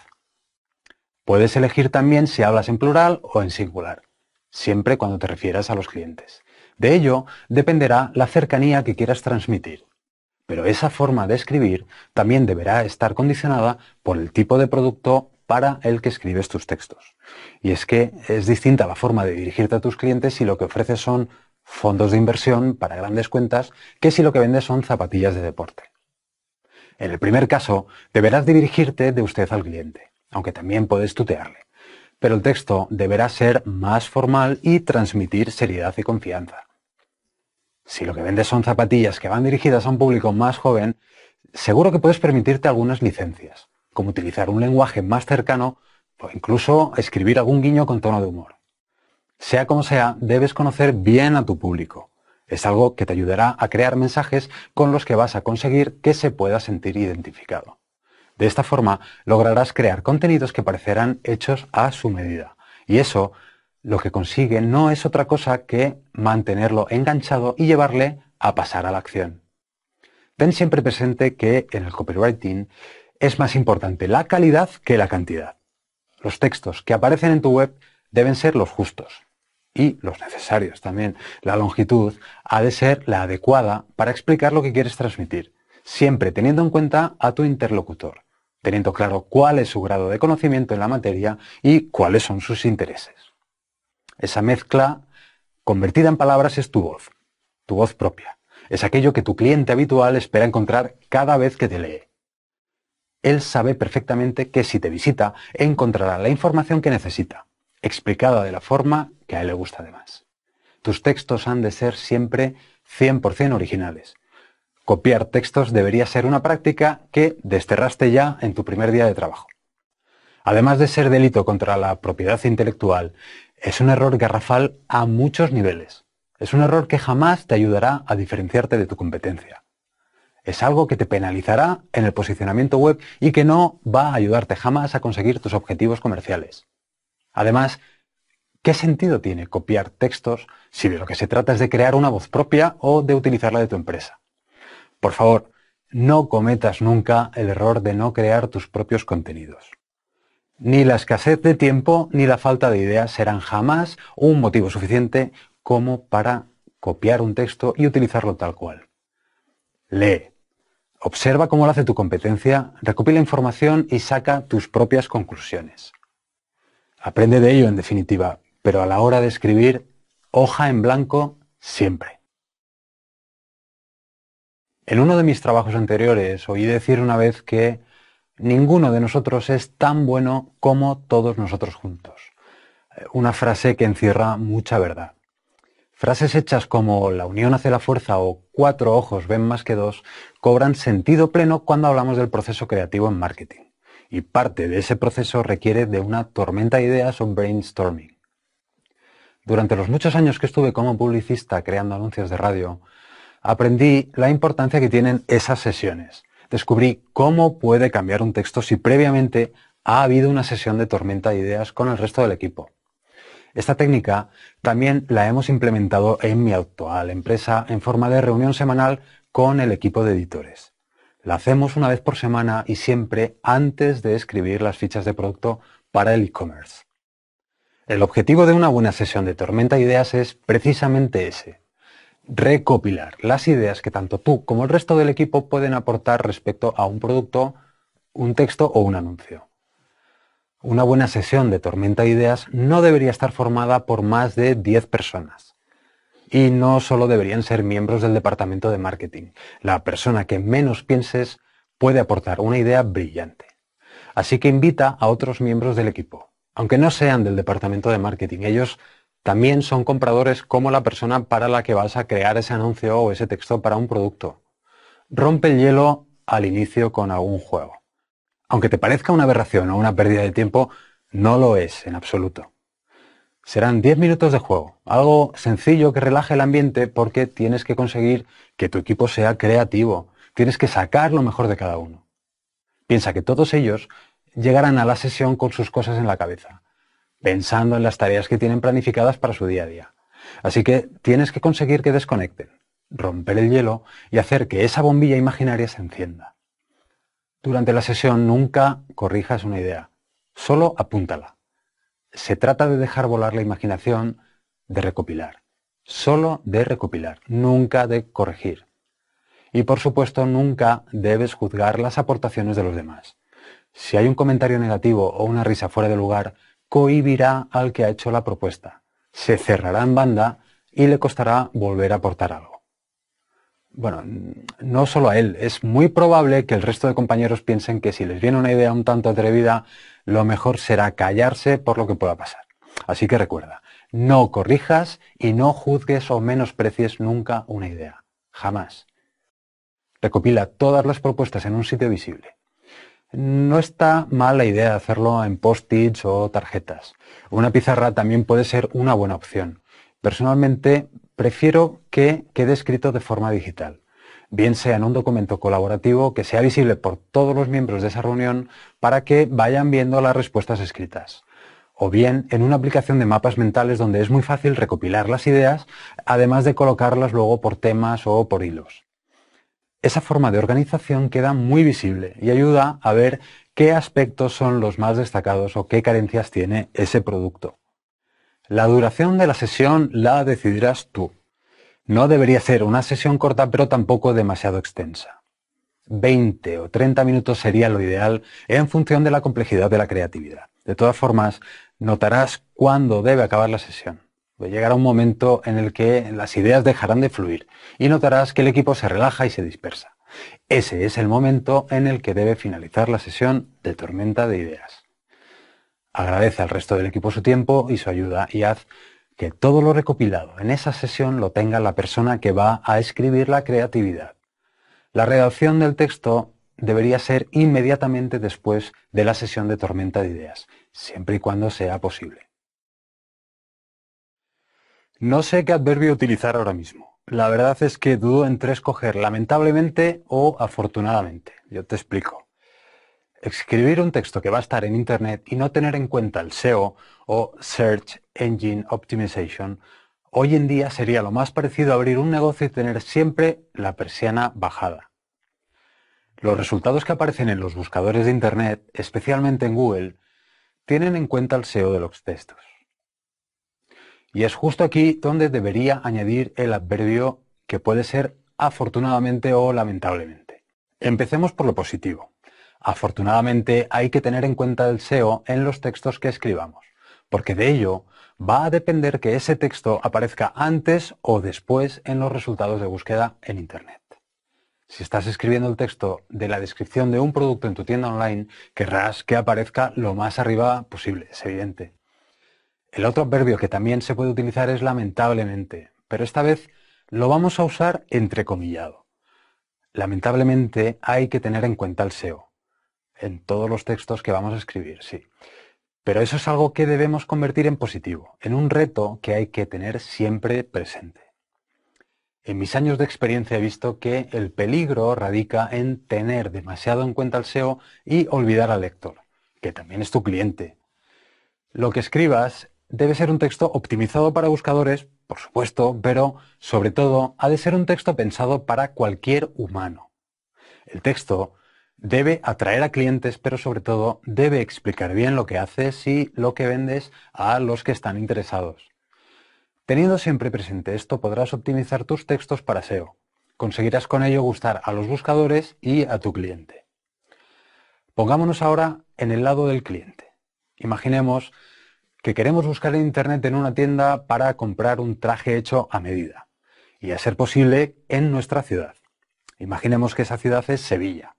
Puedes elegir también si hablas en plural o en singular, siempre cuando te refieras a los clientes. De ello dependerá la cercanía que quieras transmitir. Pero esa forma de escribir también deberá estar condicionada por el tipo de producto para el que escribes tus textos. Y es que es distinta la forma de dirigirte a tus clientes si lo que ofreces son fondos de inversión para grandes cuentas que si lo que vendes son zapatillas de deporte. En el primer caso, deberás dirigirte de usted al cliente, aunque también puedes tutearle. Pero el texto deberá ser más formal y transmitir seriedad y confianza. Si lo que vendes son zapatillas que van dirigidas a un público más joven, seguro que puedes permitirte algunas licencias, como utilizar un lenguaje más cercano o incluso escribir algún guiño con tono de humor. Sea como sea, debes conocer bien a tu público. Es algo que te ayudará a crear mensajes con los que vas a conseguir que se pueda sentir identificado. De esta forma, lograrás crear contenidos que parecerán hechos a su medida. Y eso lo que consigue no es otra cosa que mantenerlo enganchado y llevarle a pasar a la acción. Ten siempre presente que en el copywriting es más importante la calidad que la cantidad. Los textos que aparecen en tu web deben ser los justos y los necesarios también. La longitud ha de ser la adecuada para explicar lo que quieres transmitir, siempre teniendo en cuenta a tu interlocutor, teniendo claro cuál es su grado de conocimiento en la materia y cuáles son sus intereses. Esa mezcla convertida en palabras es tu voz, tu voz propia. Es aquello que tu cliente habitual espera encontrar cada vez que te lee él sabe perfectamente que si te visita encontrará la información que necesita, explicada de la forma que a él le gusta además. Tus textos han de ser siempre 100% originales. Copiar textos debería ser una práctica que desterraste ya en tu primer día de trabajo. Además de ser delito contra la propiedad intelectual, es un error garrafal a muchos niveles. Es un error que jamás te ayudará a diferenciarte de tu competencia es algo que te penalizará en el posicionamiento web y que no va a ayudarte jamás a conseguir tus objetivos comerciales. Además, ¿qué sentido tiene copiar textos si de lo que se trata es de crear una voz propia o de utilizarla de tu empresa? Por favor, no cometas nunca el error de no crear tus propios contenidos. Ni la escasez de tiempo ni la falta de ideas serán jamás un motivo suficiente como para copiar un texto y utilizarlo tal cual. Lee, Observa cómo lo hace tu competencia, recopila información y saca tus propias conclusiones. Aprende de ello, en definitiva, pero a la hora de escribir, hoja en blanco siempre. En uno de mis trabajos anteriores oí decir una vez que ninguno de nosotros es tan bueno como todos nosotros juntos. Eh, una frase que encierra mucha verdad. Frases hechas como la unión hace la fuerza o cuatro ojos ven más que dos cobran sentido pleno cuando hablamos del proceso creativo en marketing. Y parte de ese proceso requiere de una tormenta de ideas o brainstorming. Durante los muchos años que estuve como publicista creando anuncios de radio, aprendí la importancia que tienen esas sesiones. Descubrí cómo puede cambiar un texto si previamente ha habido una sesión de tormenta de ideas con el resto del equipo. Esta técnica también la hemos implementado en mi actual empresa en forma de reunión semanal con el equipo de editores. La hacemos una vez por semana y siempre antes de escribir las fichas de producto para el e-commerce. El objetivo de una buena sesión de tormenta ideas es precisamente ese, recopilar las ideas que tanto tú como el resto del equipo pueden aportar respecto a un producto, un texto o un anuncio. Una buena sesión de tormenta de ideas no debería estar formada por más de 10 personas. Y no solo deberían ser miembros del departamento de marketing. La persona que menos pienses puede aportar una idea brillante. Así que invita a otros miembros del equipo. Aunque no sean del departamento de marketing, ellos también son compradores como la persona para la que vas a crear ese anuncio o ese texto para un producto. Rompe el hielo al inicio con algún juego. Aunque te parezca una aberración o una pérdida de tiempo, no lo es en absoluto. Serán 10 minutos de juego, algo sencillo que relaje el ambiente porque tienes que conseguir que tu equipo sea creativo, tienes que sacar lo mejor de cada uno. Piensa que todos ellos llegarán a la sesión con sus cosas en la cabeza, pensando en las tareas que tienen planificadas para su día a día. Así que tienes que conseguir que desconecten, romper el hielo y hacer que esa bombilla imaginaria se encienda. Durante la sesión nunca corrijas una idea, solo apúntala. Se trata de dejar volar la imaginación, de recopilar, solo de recopilar, nunca de corregir. Y por supuesto nunca debes juzgar las aportaciones de los demás. Si hay un comentario negativo o una risa fuera de lugar, cohibirá al que ha hecho la propuesta. Se cerrará en banda y le costará volver a aportar algo bueno, no solo a él, es muy probable que el resto de compañeros piensen que si les viene una idea un tanto atrevida, lo mejor será callarse por lo que pueda pasar. Así que recuerda, no corrijas y no juzgues o menosprecies nunca una idea. Jamás. Recopila todas las propuestas en un sitio visible. No está mal la idea de hacerlo en post-its o tarjetas. Una pizarra también puede ser una buena opción. Personalmente prefiero que quede escrito de forma digital, bien sea en un documento colaborativo que sea visible por todos los miembros de esa reunión para que vayan viendo las respuestas escritas, o bien en una aplicación de mapas mentales donde es muy fácil recopilar las ideas, además de colocarlas luego por temas o por hilos. Esa forma de organización queda muy visible y ayuda a ver qué aspectos son los más destacados o qué carencias tiene ese producto. La duración de la sesión la decidirás tú. No debería ser una sesión corta, pero tampoco demasiado extensa. 20 o 30 minutos sería lo ideal en función de la complejidad de la creatividad. De todas formas, notarás cuándo debe acabar la sesión. Llegará un momento en el que las ideas dejarán de fluir y notarás que el equipo se relaja y se dispersa. Ese es el momento en el que debe finalizar la sesión de tormenta de ideas. Agradece al resto del equipo su tiempo y su ayuda y haz que todo lo recopilado en esa sesión lo tenga la persona que va a escribir la creatividad. La redacción del texto debería ser inmediatamente después de la sesión de tormenta de ideas, siempre y cuando sea posible. No sé qué adverbio utilizar ahora mismo. La verdad es que dudo entre escoger lamentablemente o afortunadamente. Yo te explico escribir un texto que va a estar en Internet y no tener en cuenta el SEO o Search Engine Optimization, hoy en día sería lo más parecido a abrir un negocio y tener siempre la persiana bajada. Los resultados que aparecen en los buscadores de Internet, especialmente en Google, tienen en cuenta el SEO de los textos. Y es justo aquí donde debería añadir el adverbio que puede ser afortunadamente o lamentablemente. Empecemos por lo positivo. Afortunadamente hay que tener en cuenta el SEO en los textos que escribamos, porque de ello va a depender que ese texto aparezca antes o después en los resultados de búsqueda en Internet. Si estás escribiendo el texto de la descripción de un producto en tu tienda online, querrás que aparezca lo más arriba posible, es evidente. El otro adverbio que también se puede utilizar es lamentablemente, pero esta vez lo vamos a usar entrecomillado. Lamentablemente hay que tener en cuenta el SEO en todos los textos que vamos a escribir, sí. Pero eso es algo que debemos convertir en positivo, en un reto que hay que tener siempre presente. En mis años de experiencia he visto que el peligro radica en tener demasiado en cuenta el SEO y olvidar al lector, que también es tu cliente. Lo que escribas debe ser un texto optimizado para buscadores, por supuesto, pero sobre todo ha de ser un texto pensado para cualquier humano. El texto Debe atraer a clientes, pero sobre todo debe explicar bien lo que haces y lo que vendes a los que están interesados. Teniendo siempre presente esto, podrás optimizar tus textos para SEO. Conseguirás con ello gustar a los buscadores y a tu cliente. Pongámonos ahora en el lado del cliente. Imaginemos que queremos buscar en Internet en una tienda para comprar un traje hecho a medida y a ser posible en nuestra ciudad. Imaginemos que esa ciudad es Sevilla.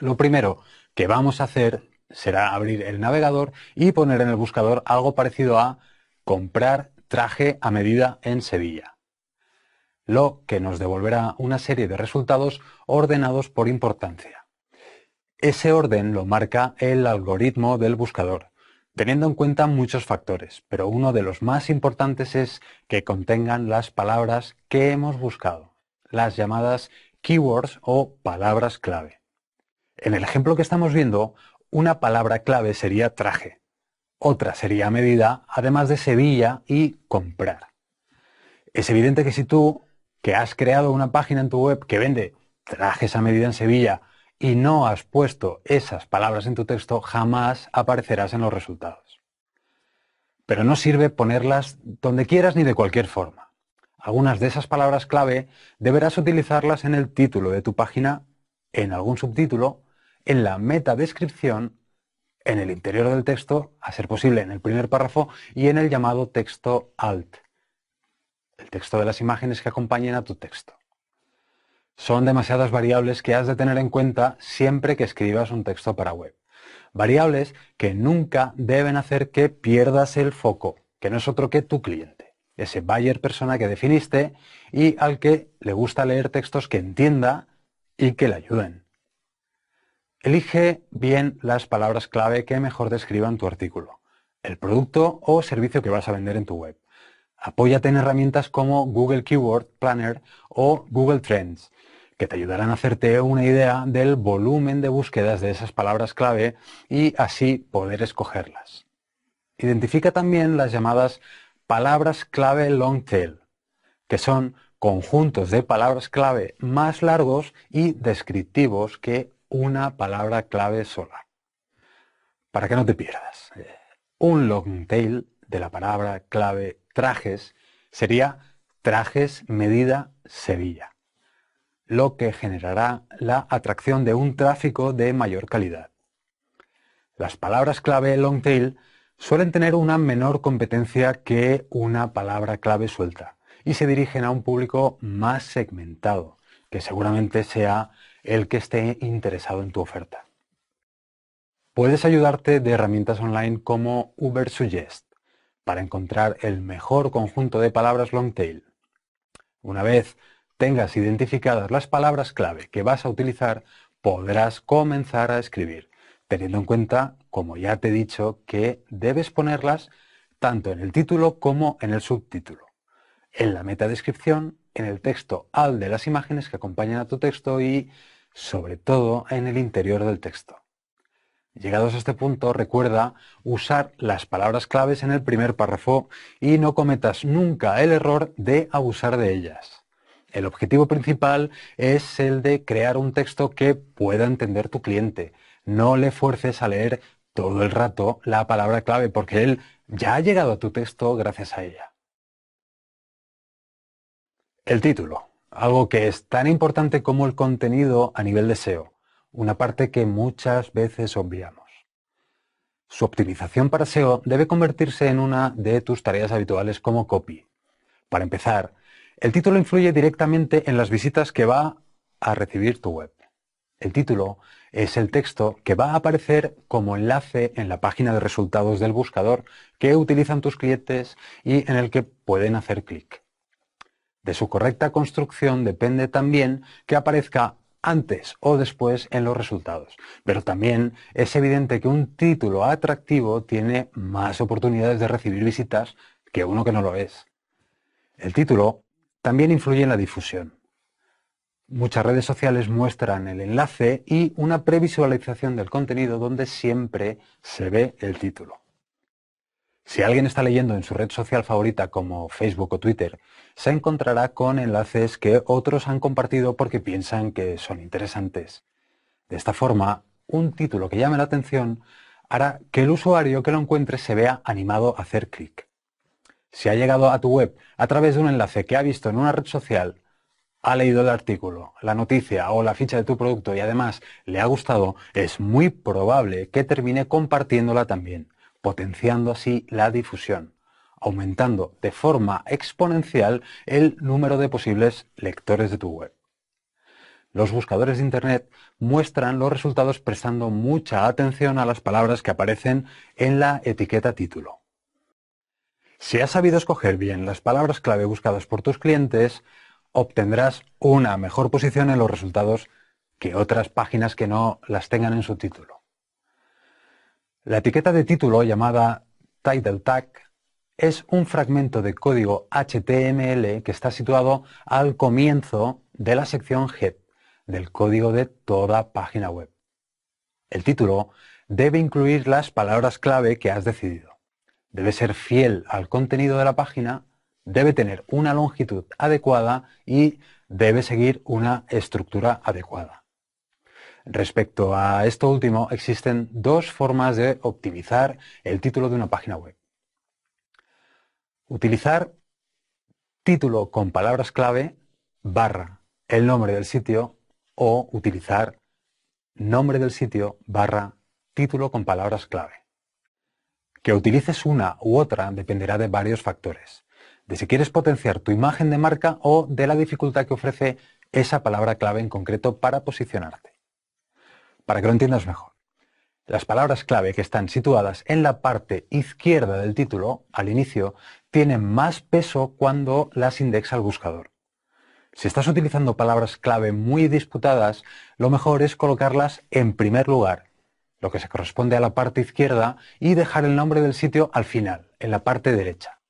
Lo primero que vamos a hacer será abrir el navegador y poner en el buscador algo parecido a comprar traje a medida en Sevilla, lo que nos devolverá una serie de resultados ordenados por importancia. Ese orden lo marca el algoritmo del buscador, teniendo en cuenta muchos factores, pero uno de los más importantes es que contengan las palabras que hemos buscado, las llamadas keywords o palabras clave. En el ejemplo que estamos viendo, una palabra clave sería traje, otra sería medida, además de Sevilla y comprar. Es evidente que si tú, que has creado una página en tu web que vende trajes a medida en Sevilla y no has puesto esas palabras en tu texto, jamás aparecerás en los resultados. Pero no sirve ponerlas donde quieras ni de cualquier forma. Algunas de esas palabras clave deberás utilizarlas en el título de tu página, en algún subtítulo en la descripción, en el interior del texto, a ser posible en el primer párrafo y en el llamado texto alt, el texto de las imágenes que acompañen a tu texto. Son demasiadas variables que has de tener en cuenta siempre que escribas un texto para web. Variables que nunca deben hacer que pierdas el foco, que no es otro que tu cliente, ese buyer persona que definiste y al que le gusta leer textos que entienda y que le ayuden. Elige bien las palabras clave que mejor describan tu artículo, el producto o servicio que vas a vender en tu web. Apóyate en herramientas como Google Keyword Planner o Google Trends, que te ayudarán a hacerte una idea del volumen de búsquedas de esas palabras clave y así poder escogerlas. Identifica también las llamadas palabras clave long tail, que son conjuntos de palabras clave más largos y descriptivos que una palabra clave sola, para que no te pierdas. Eh, un long tail de la palabra clave trajes sería trajes medida Sevilla, lo que generará la atracción de un tráfico de mayor calidad. Las palabras clave long tail suelen tener una menor competencia que una palabra clave suelta y se dirigen a un público más segmentado, que seguramente sea el que esté interesado en tu oferta. Puedes ayudarte de herramientas online como Ubersuggest para encontrar el mejor conjunto de palabras long tail. Una vez tengas identificadas las palabras clave que vas a utilizar, podrás comenzar a escribir, teniendo en cuenta, como ya te he dicho, que debes ponerlas tanto en el título como en el subtítulo, en la meta descripción, en el texto al de las imágenes que acompañan a tu texto y sobre todo en el interior del texto. Llegados a este punto, recuerda usar las palabras claves en el primer párrafo y no cometas nunca el error de abusar de ellas. El objetivo principal es el de crear un texto que pueda entender tu cliente. No le fuerces a leer todo el rato la palabra clave porque él ya ha llegado a tu texto gracias a ella. El título algo que es tan importante como el contenido a nivel de SEO, una parte que muchas veces obviamos. Su optimización para SEO debe convertirse en una de tus tareas habituales como copy. Para empezar, el título influye directamente en las visitas que va a recibir tu web. El título es el texto que va a aparecer como enlace en la página de resultados del buscador que utilizan tus clientes y en el que pueden hacer clic. De su correcta construcción depende también que aparezca antes o después en los resultados. Pero también es evidente que un título atractivo tiene más oportunidades de recibir visitas que uno que no lo es. El título también influye en la difusión. Muchas redes sociales muestran el enlace y una previsualización del contenido donde siempre se ve el título. Si alguien está leyendo en su red social favorita como Facebook o Twitter, se encontrará con enlaces que otros han compartido porque piensan que son interesantes. De esta forma, un título que llame la atención hará que el usuario que lo encuentre se vea animado a hacer clic. Si ha llegado a tu web a través de un enlace que ha visto en una red social, ha leído el artículo, la noticia o la ficha de tu producto y además le ha gustado, es muy probable que termine compartiéndola también potenciando así la difusión, aumentando de forma exponencial el número de posibles lectores de tu web. Los buscadores de Internet muestran los resultados prestando mucha atención a las palabras que aparecen en la etiqueta título. Si has sabido escoger bien las palabras clave buscadas por tus clientes, obtendrás una mejor posición en los resultados que otras páginas que no las tengan en su título. La etiqueta de título llamada title tag es un fragmento de código HTML que está situado al comienzo de la sección head del código de toda página web. El título debe incluir las palabras clave que has decidido. Debe ser fiel al contenido de la página, debe tener una longitud adecuada y debe seguir una estructura adecuada. Respecto a esto último, existen dos formas de optimizar el título de una página web. Utilizar título con palabras clave barra el nombre del sitio o utilizar nombre del sitio barra título con palabras clave. Que utilices una u otra dependerá de varios factores, de si quieres potenciar tu imagen de marca o de la dificultad que ofrece esa palabra clave en concreto para posicionarte. Para que lo entiendas mejor, las palabras clave que están situadas en la parte izquierda del título, al inicio, tienen más peso cuando las indexa el buscador. Si estás utilizando palabras clave muy disputadas, lo mejor es colocarlas en primer lugar, lo que se corresponde a la parte izquierda, y dejar el nombre del sitio al final, en la parte derecha.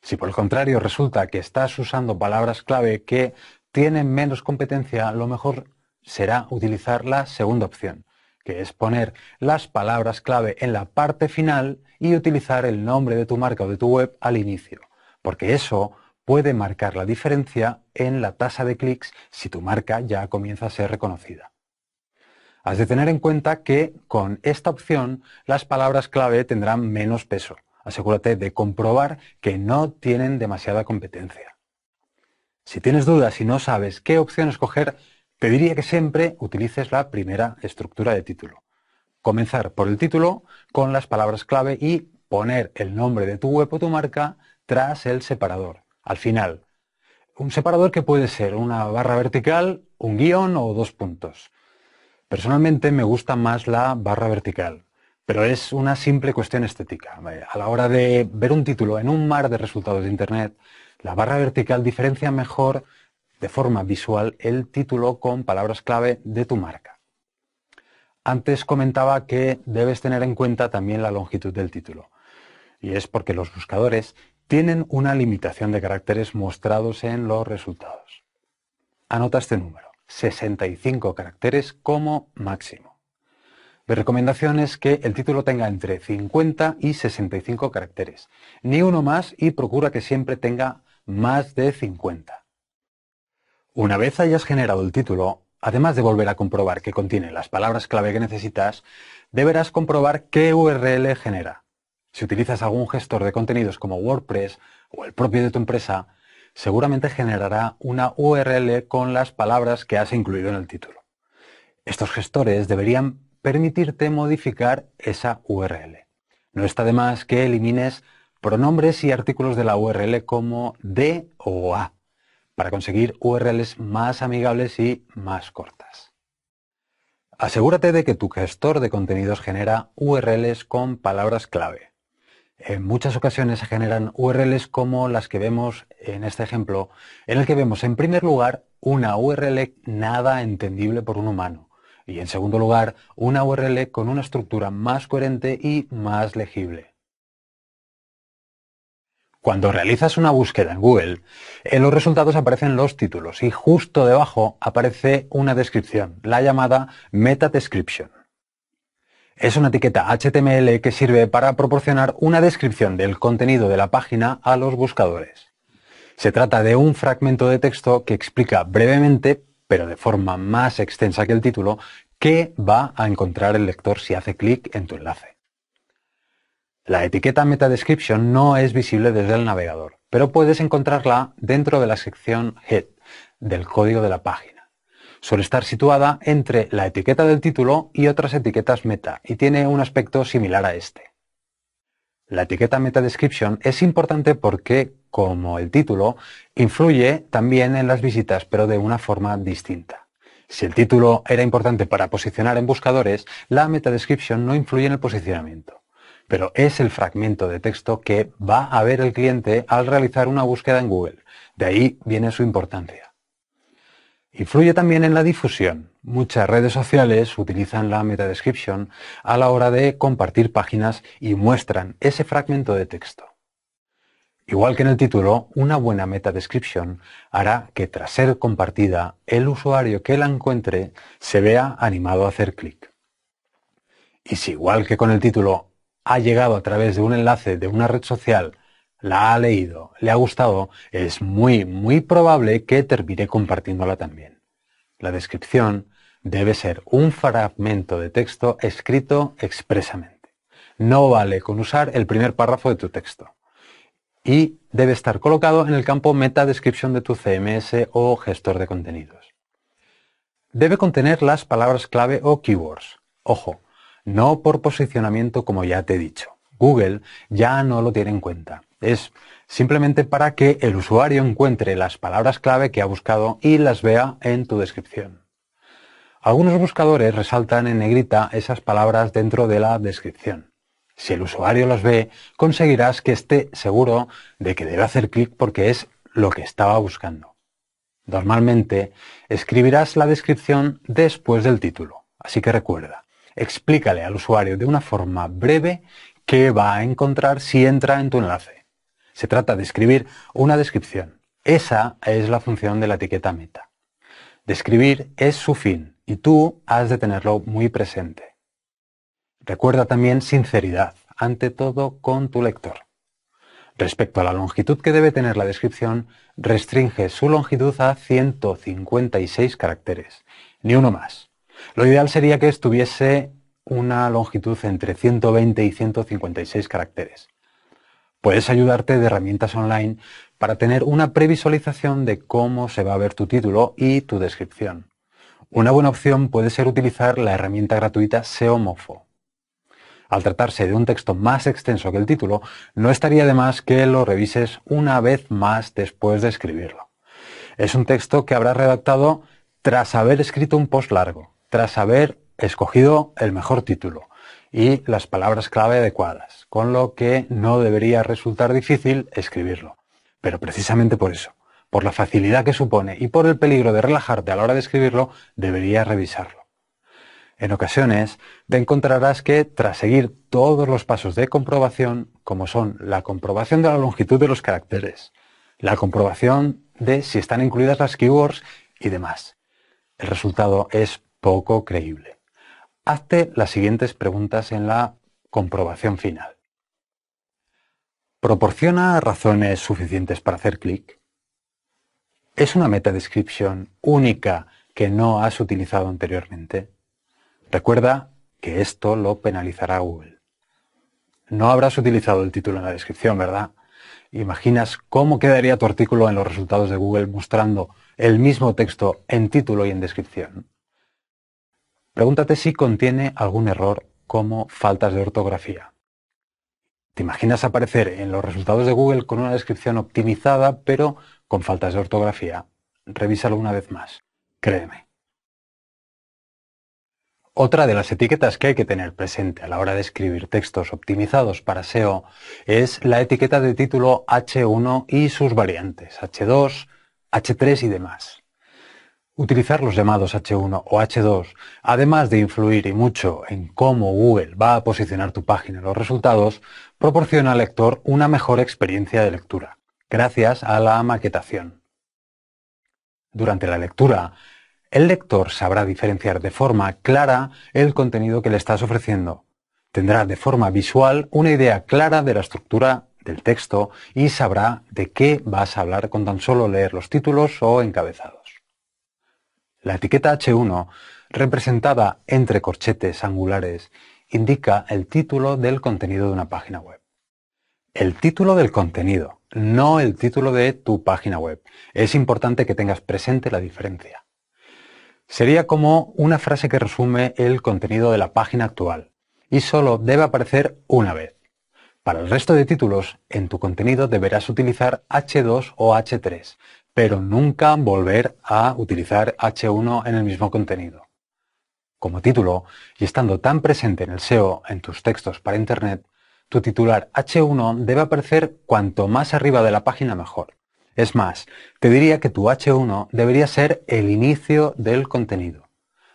Si por el contrario resulta que estás usando palabras clave que tienen menos competencia, lo mejor será utilizar la segunda opción, que es poner las palabras clave en la parte final y utilizar el nombre de tu marca o de tu web al inicio, porque eso puede marcar la diferencia en la tasa de clics si tu marca ya comienza a ser reconocida. Has de tener en cuenta que con esta opción las palabras clave tendrán menos peso. Asegúrate de comprobar que no tienen demasiada competencia. Si tienes dudas y no sabes qué opción escoger, te diría que siempre utilices la primera estructura de título. Comenzar por el título con las palabras clave y poner el nombre de tu web o tu marca tras el separador, al final. Un separador que puede ser una barra vertical, un guión o dos puntos. Personalmente me gusta más la barra vertical, pero es una simple cuestión estética. A la hora de ver un título en un mar de resultados de Internet, la barra vertical diferencia mejor de forma visual el título con palabras clave de tu marca. Antes comentaba que debes tener en cuenta también la longitud del título. Y es porque los buscadores tienen una limitación de caracteres mostrados en los resultados. Anota este número, 65 caracteres como máximo. Mi recomendación es que el título tenga entre 50 y 65 caracteres, ni uno más y procura que siempre tenga más de 50. Una vez hayas generado el título, además de volver a comprobar que contiene las palabras clave que necesitas, deberás comprobar qué URL genera. Si utilizas algún gestor de contenidos como WordPress o el propio de tu empresa, seguramente generará una URL con las palabras que has incluido en el título. Estos gestores deberían permitirte modificar esa URL. No está de más que elimines pronombres y artículos de la URL como de o a para conseguir URLs más amigables y más cortas. Asegúrate de que tu gestor de contenidos genera URLs con palabras clave. En muchas ocasiones se generan URLs como las que vemos en este ejemplo, en el que vemos en primer lugar una URL nada entendible por un humano y en segundo lugar una URL con una estructura más coherente y más legible. Cuando realizas una búsqueda en Google, en los resultados aparecen los títulos y justo debajo aparece una descripción, la llamada meta description. Es una etiqueta HTML que sirve para proporcionar una descripción del contenido de la página a los buscadores. Se trata de un fragmento de texto que explica brevemente, pero de forma más extensa que el título, qué va a encontrar el lector si hace clic en tu enlace. La etiqueta Meta Description no es visible desde el navegador, pero puedes encontrarla dentro de la sección Head del código de la página. Suele estar situada entre la etiqueta del título y otras etiquetas meta y tiene un aspecto similar a este. La etiqueta Meta Description es importante porque, como el título, influye también en las visitas, pero de una forma distinta. Si el título era importante para posicionar en buscadores, la Meta Description no influye en el posicionamiento pero es el fragmento de texto que va a ver el cliente al realizar una búsqueda en Google. De ahí viene su importancia. Influye también en la difusión. Muchas redes sociales utilizan la Meta Description a la hora de compartir páginas y muestran ese fragmento de texto. Igual que en el título, una buena Meta Description hará que tras ser compartida, el usuario que la encuentre se vea animado a hacer clic. Y si igual que con el título ha llegado a través de un enlace de una red social, la ha leído, le ha gustado, es muy, muy probable que termine compartiéndola también. La descripción debe ser un fragmento de texto escrito expresamente. No vale con usar el primer párrafo de tu texto. Y debe estar colocado en el campo meta descripción de tu CMS o gestor de contenidos. Debe contener las palabras clave o keywords. Ojo, no por posicionamiento como ya te he dicho. Google ya no lo tiene en cuenta. Es simplemente para que el usuario encuentre las palabras clave que ha buscado y las vea en tu descripción. Algunos buscadores resaltan en negrita esas palabras dentro de la descripción. Si el usuario las ve, conseguirás que esté seguro de que debe hacer clic porque es lo que estaba buscando. Normalmente, escribirás la descripción después del título, así que recuerda, explícale al usuario de una forma breve qué va a encontrar si entra en tu enlace. Se trata de escribir una descripción. Esa es la función de la etiqueta meta. Describir es su fin y tú has de tenerlo muy presente. Recuerda también sinceridad, ante todo con tu lector. Respecto a la longitud que debe tener la descripción, restringe su longitud a 156 caracteres, ni uno más. Lo ideal sería que estuviese una longitud entre 120 y 156 caracteres. Puedes ayudarte de herramientas online para tener una previsualización de cómo se va a ver tu título y tu descripción. Una buena opción puede ser utilizar la herramienta gratuita Seomofo. Al tratarse de un texto más extenso que el título, no estaría de más que lo revises una vez más después de escribirlo. Es un texto que habrás redactado tras haber escrito un post largo tras haber escogido el mejor título y las palabras clave adecuadas, con lo que no debería resultar difícil escribirlo. Pero precisamente por eso, por la facilidad que supone y por el peligro de relajarte a la hora de escribirlo, deberías revisarlo. En ocasiones te encontrarás que, tras seguir todos los pasos de comprobación, como son la comprobación de la longitud de los caracteres, la comprobación de si están incluidas las keywords y demás, el resultado es poco creíble. Hazte las siguientes preguntas en la comprobación final. ¿Proporciona razones suficientes para hacer clic? ¿Es una meta description única que no has utilizado anteriormente? Recuerda que esto lo penalizará Google. No habrás utilizado el título en la descripción, ¿verdad? ¿Imaginas cómo quedaría tu artículo en los resultados de Google mostrando el mismo texto en título y en descripción? Pregúntate si contiene algún error como faltas de ortografía. ¿Te imaginas aparecer en los resultados de Google con una descripción optimizada pero con faltas de ortografía? Revísalo una vez más. Créeme. Otra de las etiquetas que hay que tener presente a la hora de escribir textos optimizados para SEO es la etiqueta de título H1 y sus variantes, H2, H3 y demás. Utilizar los llamados H1 o H2, además de influir y mucho en cómo Google va a posicionar tu página en los resultados, proporciona al lector una mejor experiencia de lectura, gracias a la maquetación. Durante la lectura, el lector sabrá diferenciar de forma clara el contenido que le estás ofreciendo. Tendrá de forma visual una idea clara de la estructura del texto y sabrá de qué vas a hablar con tan solo leer los títulos o encabezados. La etiqueta H1, representada entre corchetes angulares, indica el título del contenido de una página web. El título del contenido, no el título de tu página web. Es importante que tengas presente la diferencia. Sería como una frase que resume el contenido de la página actual y solo debe aparecer una vez. Para el resto de títulos, en tu contenido deberás utilizar H2 o H3, pero nunca volver a utilizar H1 en el mismo contenido. Como título, y estando tan presente en el SEO en tus textos para Internet, tu titular H1 debe aparecer cuanto más arriba de la página mejor. Es más, te diría que tu H1 debería ser el inicio del contenido.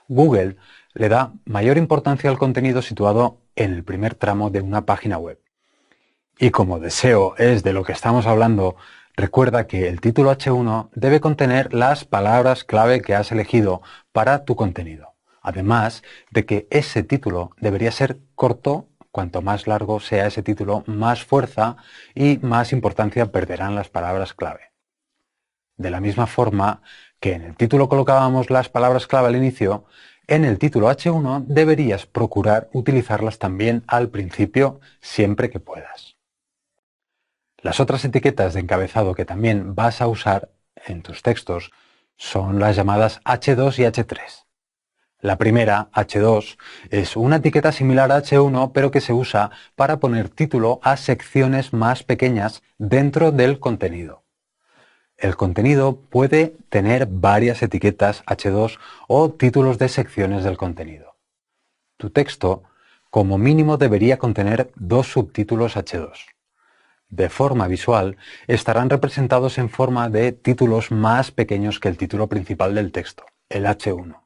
Google le da mayor importancia al contenido situado en el primer tramo de una página web. Y como deseo es de lo que estamos hablando, Recuerda que el título H1 debe contener las palabras clave que has elegido para tu contenido. Además de que ese título debería ser corto, cuanto más largo sea ese título, más fuerza y más importancia perderán las palabras clave. De la misma forma que en el título colocábamos las palabras clave al inicio, en el título H1 deberías procurar utilizarlas también al principio siempre que puedas. Las otras etiquetas de encabezado que también vas a usar en tus textos son las llamadas H2 y H3. La primera, H2, es una etiqueta similar a H1 pero que se usa para poner título a secciones más pequeñas dentro del contenido. El contenido puede tener varias etiquetas H2 o títulos de secciones del contenido. Tu texto, como mínimo, debería contener dos subtítulos H2 de forma visual estarán representados en forma de títulos más pequeños que el título principal del texto, el H1,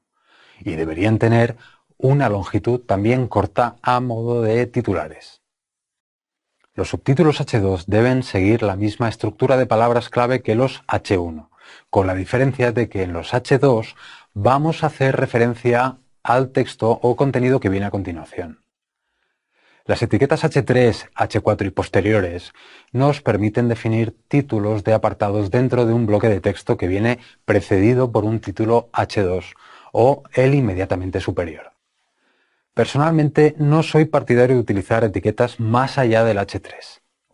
y deberían tener una longitud también corta a modo de titulares. Los subtítulos H2 deben seguir la misma estructura de palabras clave que los H1, con la diferencia de que en los H2 vamos a hacer referencia al texto o contenido que viene a continuación. Las etiquetas H3, H4 y posteriores nos permiten definir títulos de apartados dentro de un bloque de texto que viene precedido por un título H2 o el inmediatamente superior. Personalmente no soy partidario de utilizar etiquetas más allá del H3.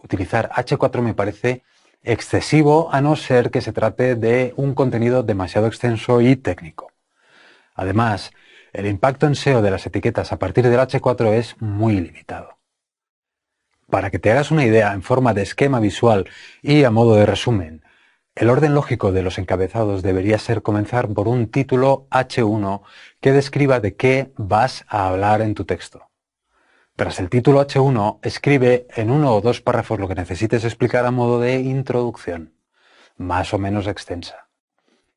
Utilizar H4 me parece excesivo a no ser que se trate de un contenido demasiado extenso y técnico. Además, el impacto en SEO de las etiquetas a partir del H4 es muy limitado. Para que te hagas una idea en forma de esquema visual y a modo de resumen, el orden lógico de los encabezados debería ser comenzar por un título H1 que describa de qué vas a hablar en tu texto. Tras el título H1, escribe en uno o dos párrafos lo que necesites explicar a modo de introducción, más o menos extensa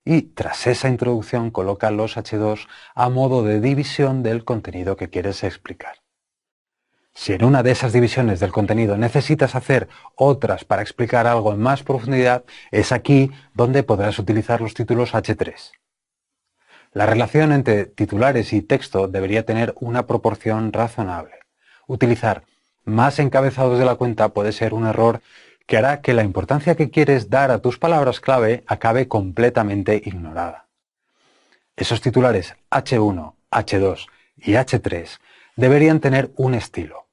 y tras esa introducción coloca los H2 a modo de división del contenido que quieres explicar. Si en una de esas divisiones del contenido necesitas hacer otras para explicar algo en más profundidad, es aquí donde podrás utilizar los títulos H3. La relación entre titulares y texto debería tener una proporción razonable. Utilizar más encabezados de la cuenta puede ser un error que hará que la importancia que quieres dar a tus palabras clave acabe completamente ignorada. Esos titulares H1, H2 y H3 deberían tener un estilo.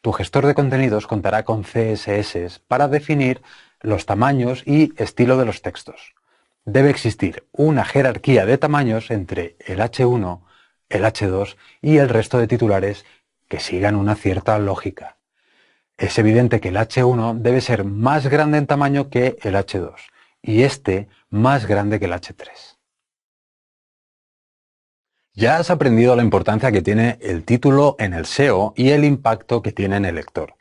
Tu gestor de contenidos contará con CSS para definir los tamaños y estilo de los textos. Debe existir una jerarquía de tamaños entre el H1, el H2 y el resto de titulares que sigan una cierta lógica es evidente que el H1 debe ser más grande en tamaño que el H2 y este más grande que el H3. Ya has aprendido la importancia que tiene el título en el SEO y el impacto que tiene en el lector.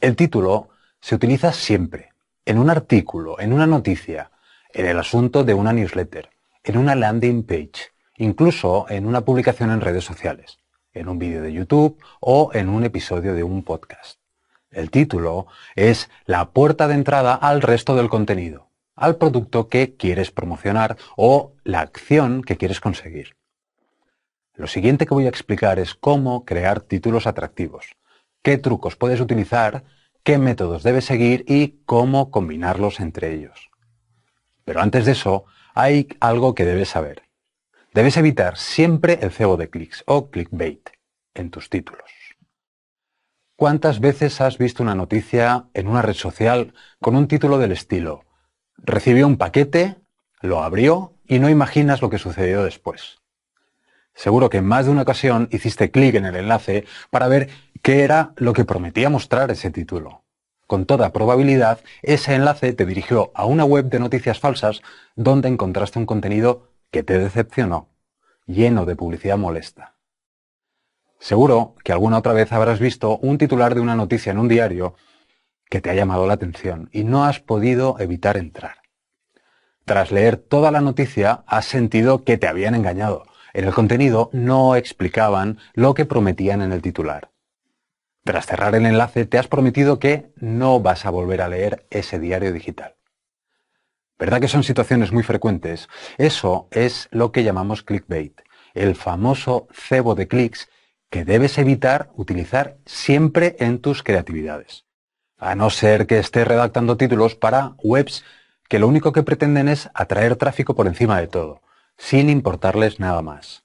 El título se utiliza siempre, en un artículo, en una noticia, en el asunto de una newsletter, en una landing page, incluso en una publicación en redes sociales, en un vídeo de YouTube o en un episodio de un podcast. El título es la puerta de entrada al resto del contenido, al producto que quieres promocionar o la acción que quieres conseguir. Lo siguiente que voy a explicar es cómo crear títulos atractivos, qué trucos puedes utilizar, qué métodos debes seguir y cómo combinarlos entre ellos. Pero antes de eso, hay algo que debes saber. Debes evitar siempre el cebo de clics o clickbait en tus títulos. ¿Cuántas veces has visto una noticia en una red social con un título del estilo? Recibió un paquete, lo abrió y no imaginas lo que sucedió después. Seguro que en más de una ocasión hiciste clic en el enlace para ver qué era lo que prometía mostrar ese título. Con toda probabilidad, ese enlace te dirigió a una web de noticias falsas donde encontraste un contenido que te decepcionó, lleno de publicidad molesta. Seguro que alguna otra vez habrás visto un titular de una noticia en un diario que te ha llamado la atención y no has podido evitar entrar. Tras leer toda la noticia has sentido que te habían engañado. En el contenido no explicaban lo que prometían en el titular. Tras cerrar el enlace te has prometido que no vas a volver a leer ese diario digital. ¿Verdad que son situaciones muy frecuentes? Eso es lo que llamamos clickbait, el famoso cebo de clics que debes evitar utilizar siempre en tus creatividades. A no ser que estés redactando títulos para webs que lo único que pretenden es atraer tráfico por encima de todo, sin importarles nada más.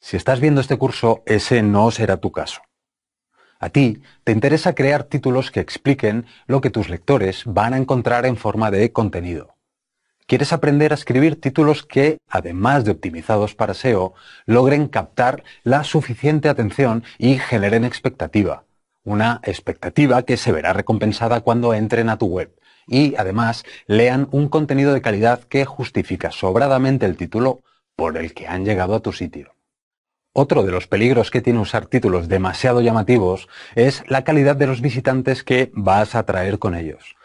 Si estás viendo este curso, ese no será tu caso. A ti te interesa crear títulos que expliquen lo que tus lectores van a encontrar en forma de contenido. ¿Quieres aprender a escribir títulos que, además de optimizados para SEO, logren captar la suficiente atención y generen expectativa? Una expectativa que se verá recompensada cuando entren a tu web y, además, lean un contenido de calidad que justifica sobradamente el título por el que han llegado a tu sitio. Otro de los peligros que tiene usar títulos demasiado llamativos es la calidad de los visitantes que vas a traer con ellos.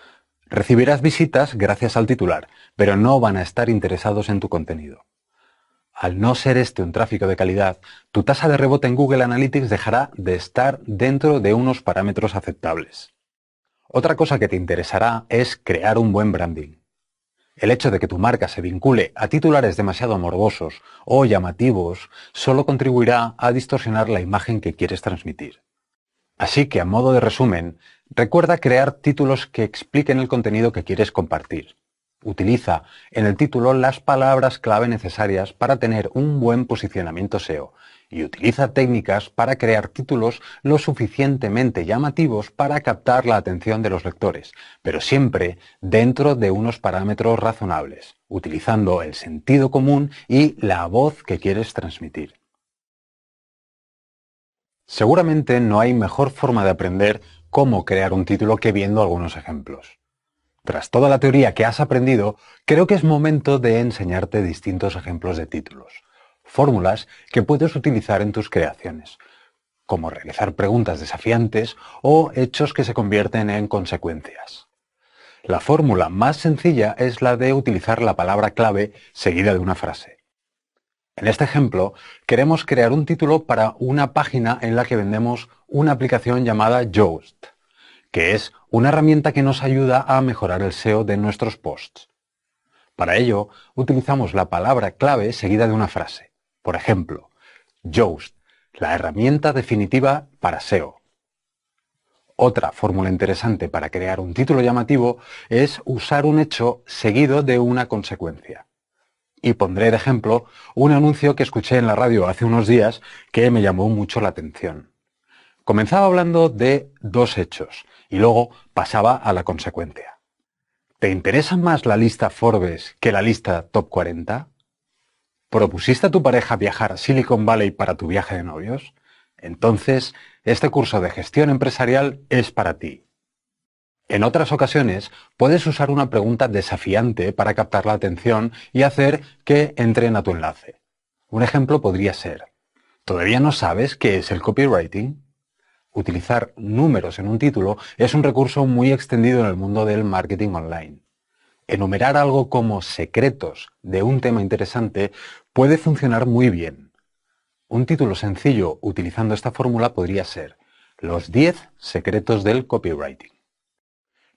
Recibirás visitas gracias al titular, pero no van a estar interesados en tu contenido. Al no ser este un tráfico de calidad, tu tasa de rebote en Google Analytics dejará de estar dentro de unos parámetros aceptables. Otra cosa que te interesará es crear un buen branding. El hecho de que tu marca se vincule a titulares demasiado morbosos o llamativos solo contribuirá a distorsionar la imagen que quieres transmitir. Así que, a modo de resumen, recuerda crear títulos que expliquen el contenido que quieres compartir. Utiliza en el título las palabras clave necesarias para tener un buen posicionamiento SEO y utiliza técnicas para crear títulos lo suficientemente llamativos para captar la atención de los lectores, pero siempre dentro de unos parámetros razonables, utilizando el sentido común y la voz que quieres transmitir. Seguramente no hay mejor forma de aprender cómo crear un título que viendo algunos ejemplos. Tras toda la teoría que has aprendido, creo que es momento de enseñarte distintos ejemplos de títulos, fórmulas que puedes utilizar en tus creaciones, como realizar preguntas desafiantes o hechos que se convierten en consecuencias. La fórmula más sencilla es la de utilizar la palabra clave seguida de una frase. En este ejemplo, queremos crear un título para una página en la que vendemos una aplicación llamada Yoast, que es una herramienta que nos ayuda a mejorar el SEO de nuestros posts. Para ello, utilizamos la palabra clave seguida de una frase. Por ejemplo, Yoast, la herramienta definitiva para SEO. Otra fórmula interesante para crear un título llamativo es usar un hecho seguido de una consecuencia. Y pondré de ejemplo un anuncio que escuché en la radio hace unos días que me llamó mucho la atención. Comenzaba hablando de dos hechos y luego pasaba a la consecuencia. ¿Te interesa más la lista Forbes que la lista Top 40? ¿Propusiste a tu pareja viajar a Silicon Valley para tu viaje de novios? Entonces, este curso de gestión empresarial es para ti. En otras ocasiones, puedes usar una pregunta desafiante para captar la atención y hacer que entren a tu enlace. Un ejemplo podría ser, ¿todavía no sabes qué es el copywriting? Utilizar números en un título es un recurso muy extendido en el mundo del marketing online. Enumerar algo como secretos de un tema interesante puede funcionar muy bien. Un título sencillo utilizando esta fórmula podría ser Los 10 secretos del copywriting.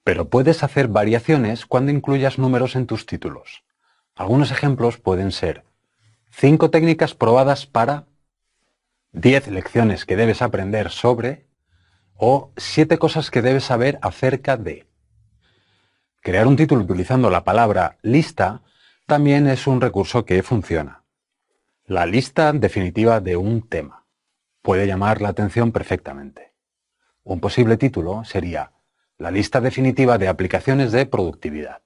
Pero puedes hacer variaciones cuando incluyas números en tus títulos. Algunos ejemplos pueden ser 5 técnicas probadas para 10 lecciones que debes aprender sobre o 7 cosas que debes saber acerca de. Crear un título utilizando la palabra lista también es un recurso que funciona. La lista definitiva de un tema puede llamar la atención perfectamente. Un posible título sería la lista definitiva de aplicaciones de productividad.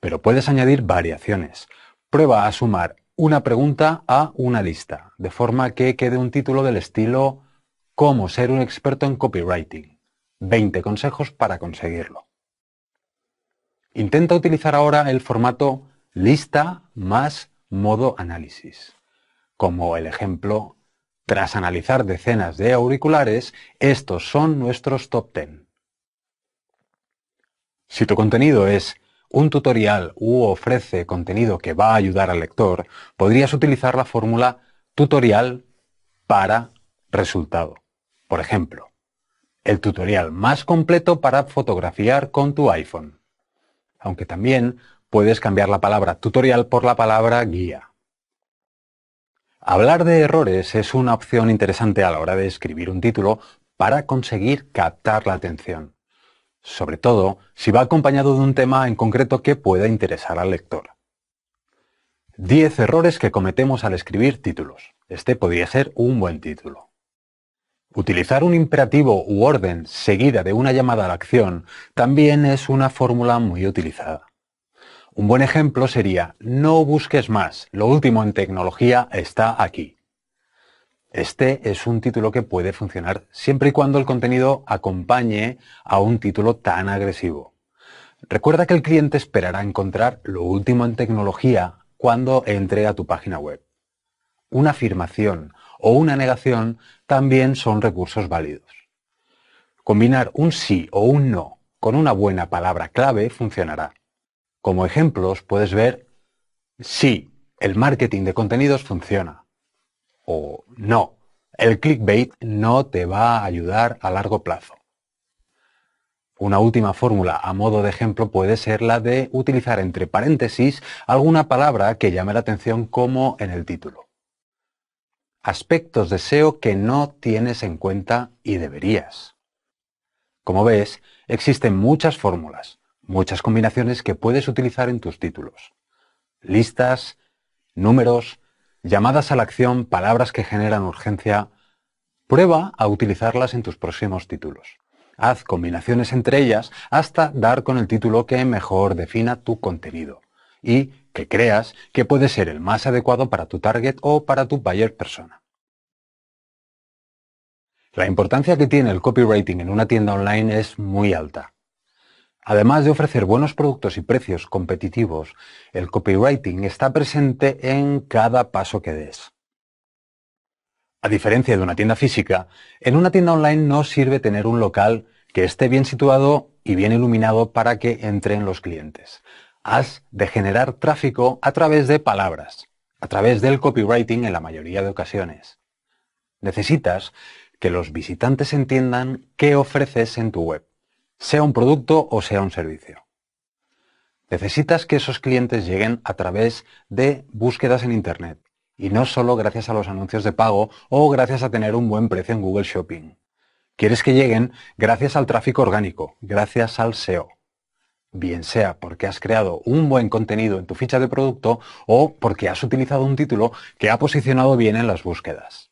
Pero puedes añadir variaciones. Prueba a sumar una pregunta a una lista, de forma que quede un título del estilo Cómo ser un experto en copywriting. 20 consejos para conseguirlo. Intenta utilizar ahora el formato lista más modo análisis, como el ejemplo tras analizar decenas de auriculares, estos son nuestros top 10. Si tu contenido es un tutorial u ofrece contenido que va a ayudar al lector, podrías utilizar la fórmula tutorial para resultado. Por ejemplo, el tutorial más completo para fotografiar con tu iPhone. Aunque también puedes cambiar la palabra tutorial por la palabra guía. Hablar de errores es una opción interesante a la hora de escribir un título para conseguir captar la atención, sobre todo si va acompañado de un tema en concreto que pueda interesar al lector. 10 errores que cometemos al escribir títulos. Este podría ser un buen título. Utilizar un imperativo u orden seguida de una llamada a la acción también es una fórmula muy utilizada. Un buen ejemplo sería, no busques más, lo último en tecnología está aquí. Este es un título que puede funcionar siempre y cuando el contenido acompañe a un título tan agresivo. Recuerda que el cliente esperará encontrar lo último en tecnología cuando entre a tu página web. Una afirmación o una negación también son recursos válidos. Combinar un sí o un no con una buena palabra clave funcionará. Como ejemplos puedes ver si el marketing de contenidos funciona o no. El clickbait no te va a ayudar a largo plazo. Una última fórmula a modo de ejemplo puede ser la de utilizar entre paréntesis alguna palabra que llame la atención como en el título. Aspectos de SEO que no tienes en cuenta y deberías. Como ves, existen muchas fórmulas muchas combinaciones que puedes utilizar en tus títulos. Listas, números, llamadas a la acción, palabras que generan urgencia. Prueba a utilizarlas en tus próximos títulos. Haz combinaciones entre ellas hasta dar con el título que mejor defina tu contenido y que creas que puede ser el más adecuado para tu target o para tu buyer persona. La importancia que tiene el copywriting en una tienda online es muy alta. Además de ofrecer buenos productos y precios competitivos, el copywriting está presente en cada paso que des. A diferencia de una tienda física, en una tienda online no sirve tener un local que esté bien situado y bien iluminado para que entren los clientes. Has de generar tráfico a través de palabras, a través del copywriting en la mayoría de ocasiones. Necesitas que los visitantes entiendan qué ofreces en tu web sea un producto o sea un servicio. Necesitas que esos clientes lleguen a través de búsquedas en Internet y no solo gracias a los anuncios de pago o gracias a tener un buen precio en Google Shopping. Quieres que lleguen gracias al tráfico orgánico, gracias al SEO. Bien sea porque has creado un buen contenido en tu ficha de producto o porque has utilizado un título que ha posicionado bien en las búsquedas.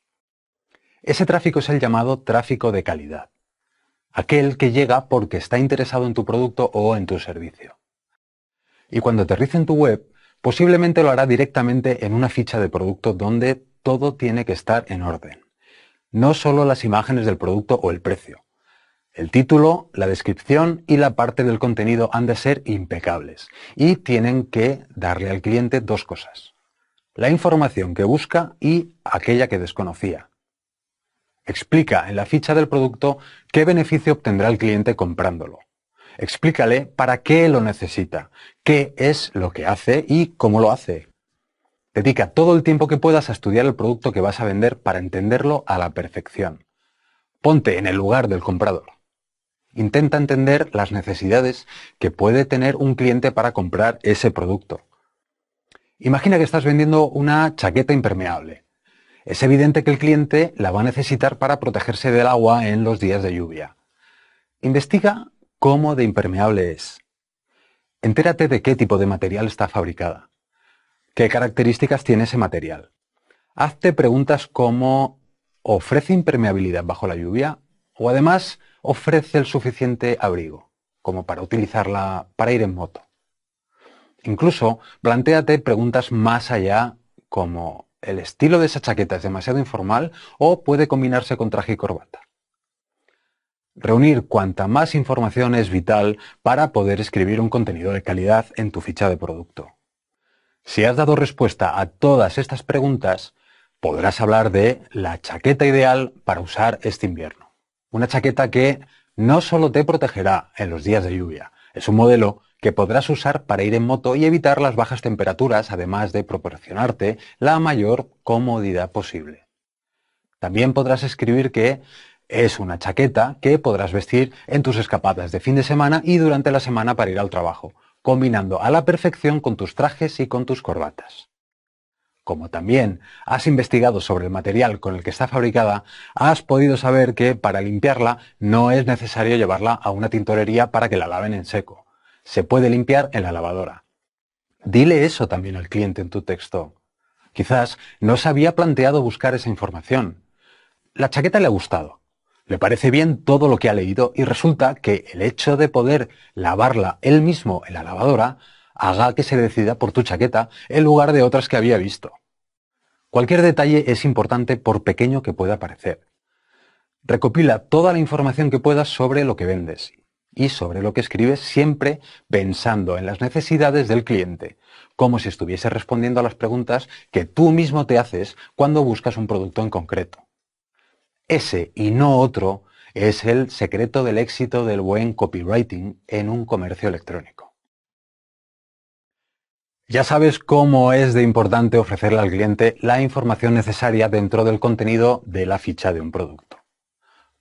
Ese tráfico es el llamado tráfico de calidad aquel que llega porque está interesado en tu producto o en tu servicio. Y cuando aterrice en tu web, posiblemente lo hará directamente en una ficha de producto donde todo tiene que estar en orden. No solo las imágenes del producto o el precio. El título, la descripción y la parte del contenido han de ser impecables y tienen que darle al cliente dos cosas. La información que busca y aquella que desconocía. Explica en la ficha del producto qué beneficio obtendrá el cliente comprándolo. Explícale para qué lo necesita, qué es lo que hace y cómo lo hace. Dedica todo el tiempo que puedas a estudiar el producto que vas a vender para entenderlo a la perfección. Ponte en el lugar del comprador. Intenta entender las necesidades que puede tener un cliente para comprar ese producto. Imagina que estás vendiendo una chaqueta impermeable es evidente que el cliente la va a necesitar para protegerse del agua en los días de lluvia. Investiga cómo de impermeable es. Entérate de qué tipo de material está fabricada. ¿Qué características tiene ese material? Hazte preguntas como ¿ofrece impermeabilidad bajo la lluvia? ¿O además ofrece el suficiente abrigo como para utilizarla para ir en moto? Incluso, planteate preguntas más allá como el estilo de esa chaqueta es demasiado informal o puede combinarse con traje y corbata. Reunir cuanta más información es vital para poder escribir un contenido de calidad en tu ficha de producto. Si has dado respuesta a todas estas preguntas, podrás hablar de la chaqueta ideal para usar este invierno. Una chaqueta que no solo te protegerá en los días de lluvia, es un modelo que podrás usar para ir en moto y evitar las bajas temperaturas, además de proporcionarte la mayor comodidad posible. También podrás escribir que es una chaqueta que podrás vestir en tus escapadas de fin de semana y durante la semana para ir al trabajo, combinando a la perfección con tus trajes y con tus corbatas. Como también has investigado sobre el material con el que está fabricada, has podido saber que para limpiarla no es necesario llevarla a una tintorería para que la laven en seco se puede limpiar en la lavadora. Dile eso también al cliente en tu texto. Quizás no se había planteado buscar esa información. La chaqueta le ha gustado. Le parece bien todo lo que ha leído y resulta que el hecho de poder lavarla él mismo en la lavadora haga que se decida por tu chaqueta en lugar de otras que había visto. Cualquier detalle es importante por pequeño que pueda parecer. Recopila toda la información que puedas sobre lo que vendes y sobre lo que escribes siempre pensando en las necesidades del cliente, como si estuviese respondiendo a las preguntas que tú mismo te haces cuando buscas un producto en concreto. Ese y no otro es el secreto del éxito del buen copywriting en un comercio electrónico. Ya sabes cómo es de importante ofrecerle al cliente la información necesaria dentro del contenido de la ficha de un producto.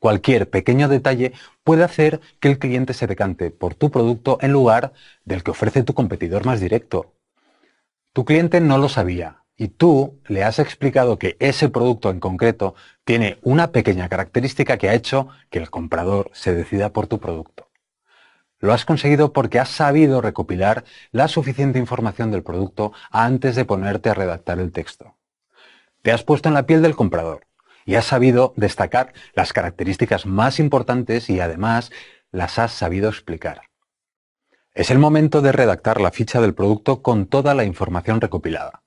Cualquier pequeño detalle puede hacer que el cliente se decante por tu producto en lugar del que ofrece tu competidor más directo. Tu cliente no lo sabía y tú le has explicado que ese producto en concreto tiene una pequeña característica que ha hecho que el comprador se decida por tu producto. Lo has conseguido porque has sabido recopilar la suficiente información del producto antes de ponerte a redactar el texto. Te has puesto en la piel del comprador y has sabido destacar las características más importantes y además las has sabido explicar. Es el momento de redactar la ficha del producto con toda la información recopilada.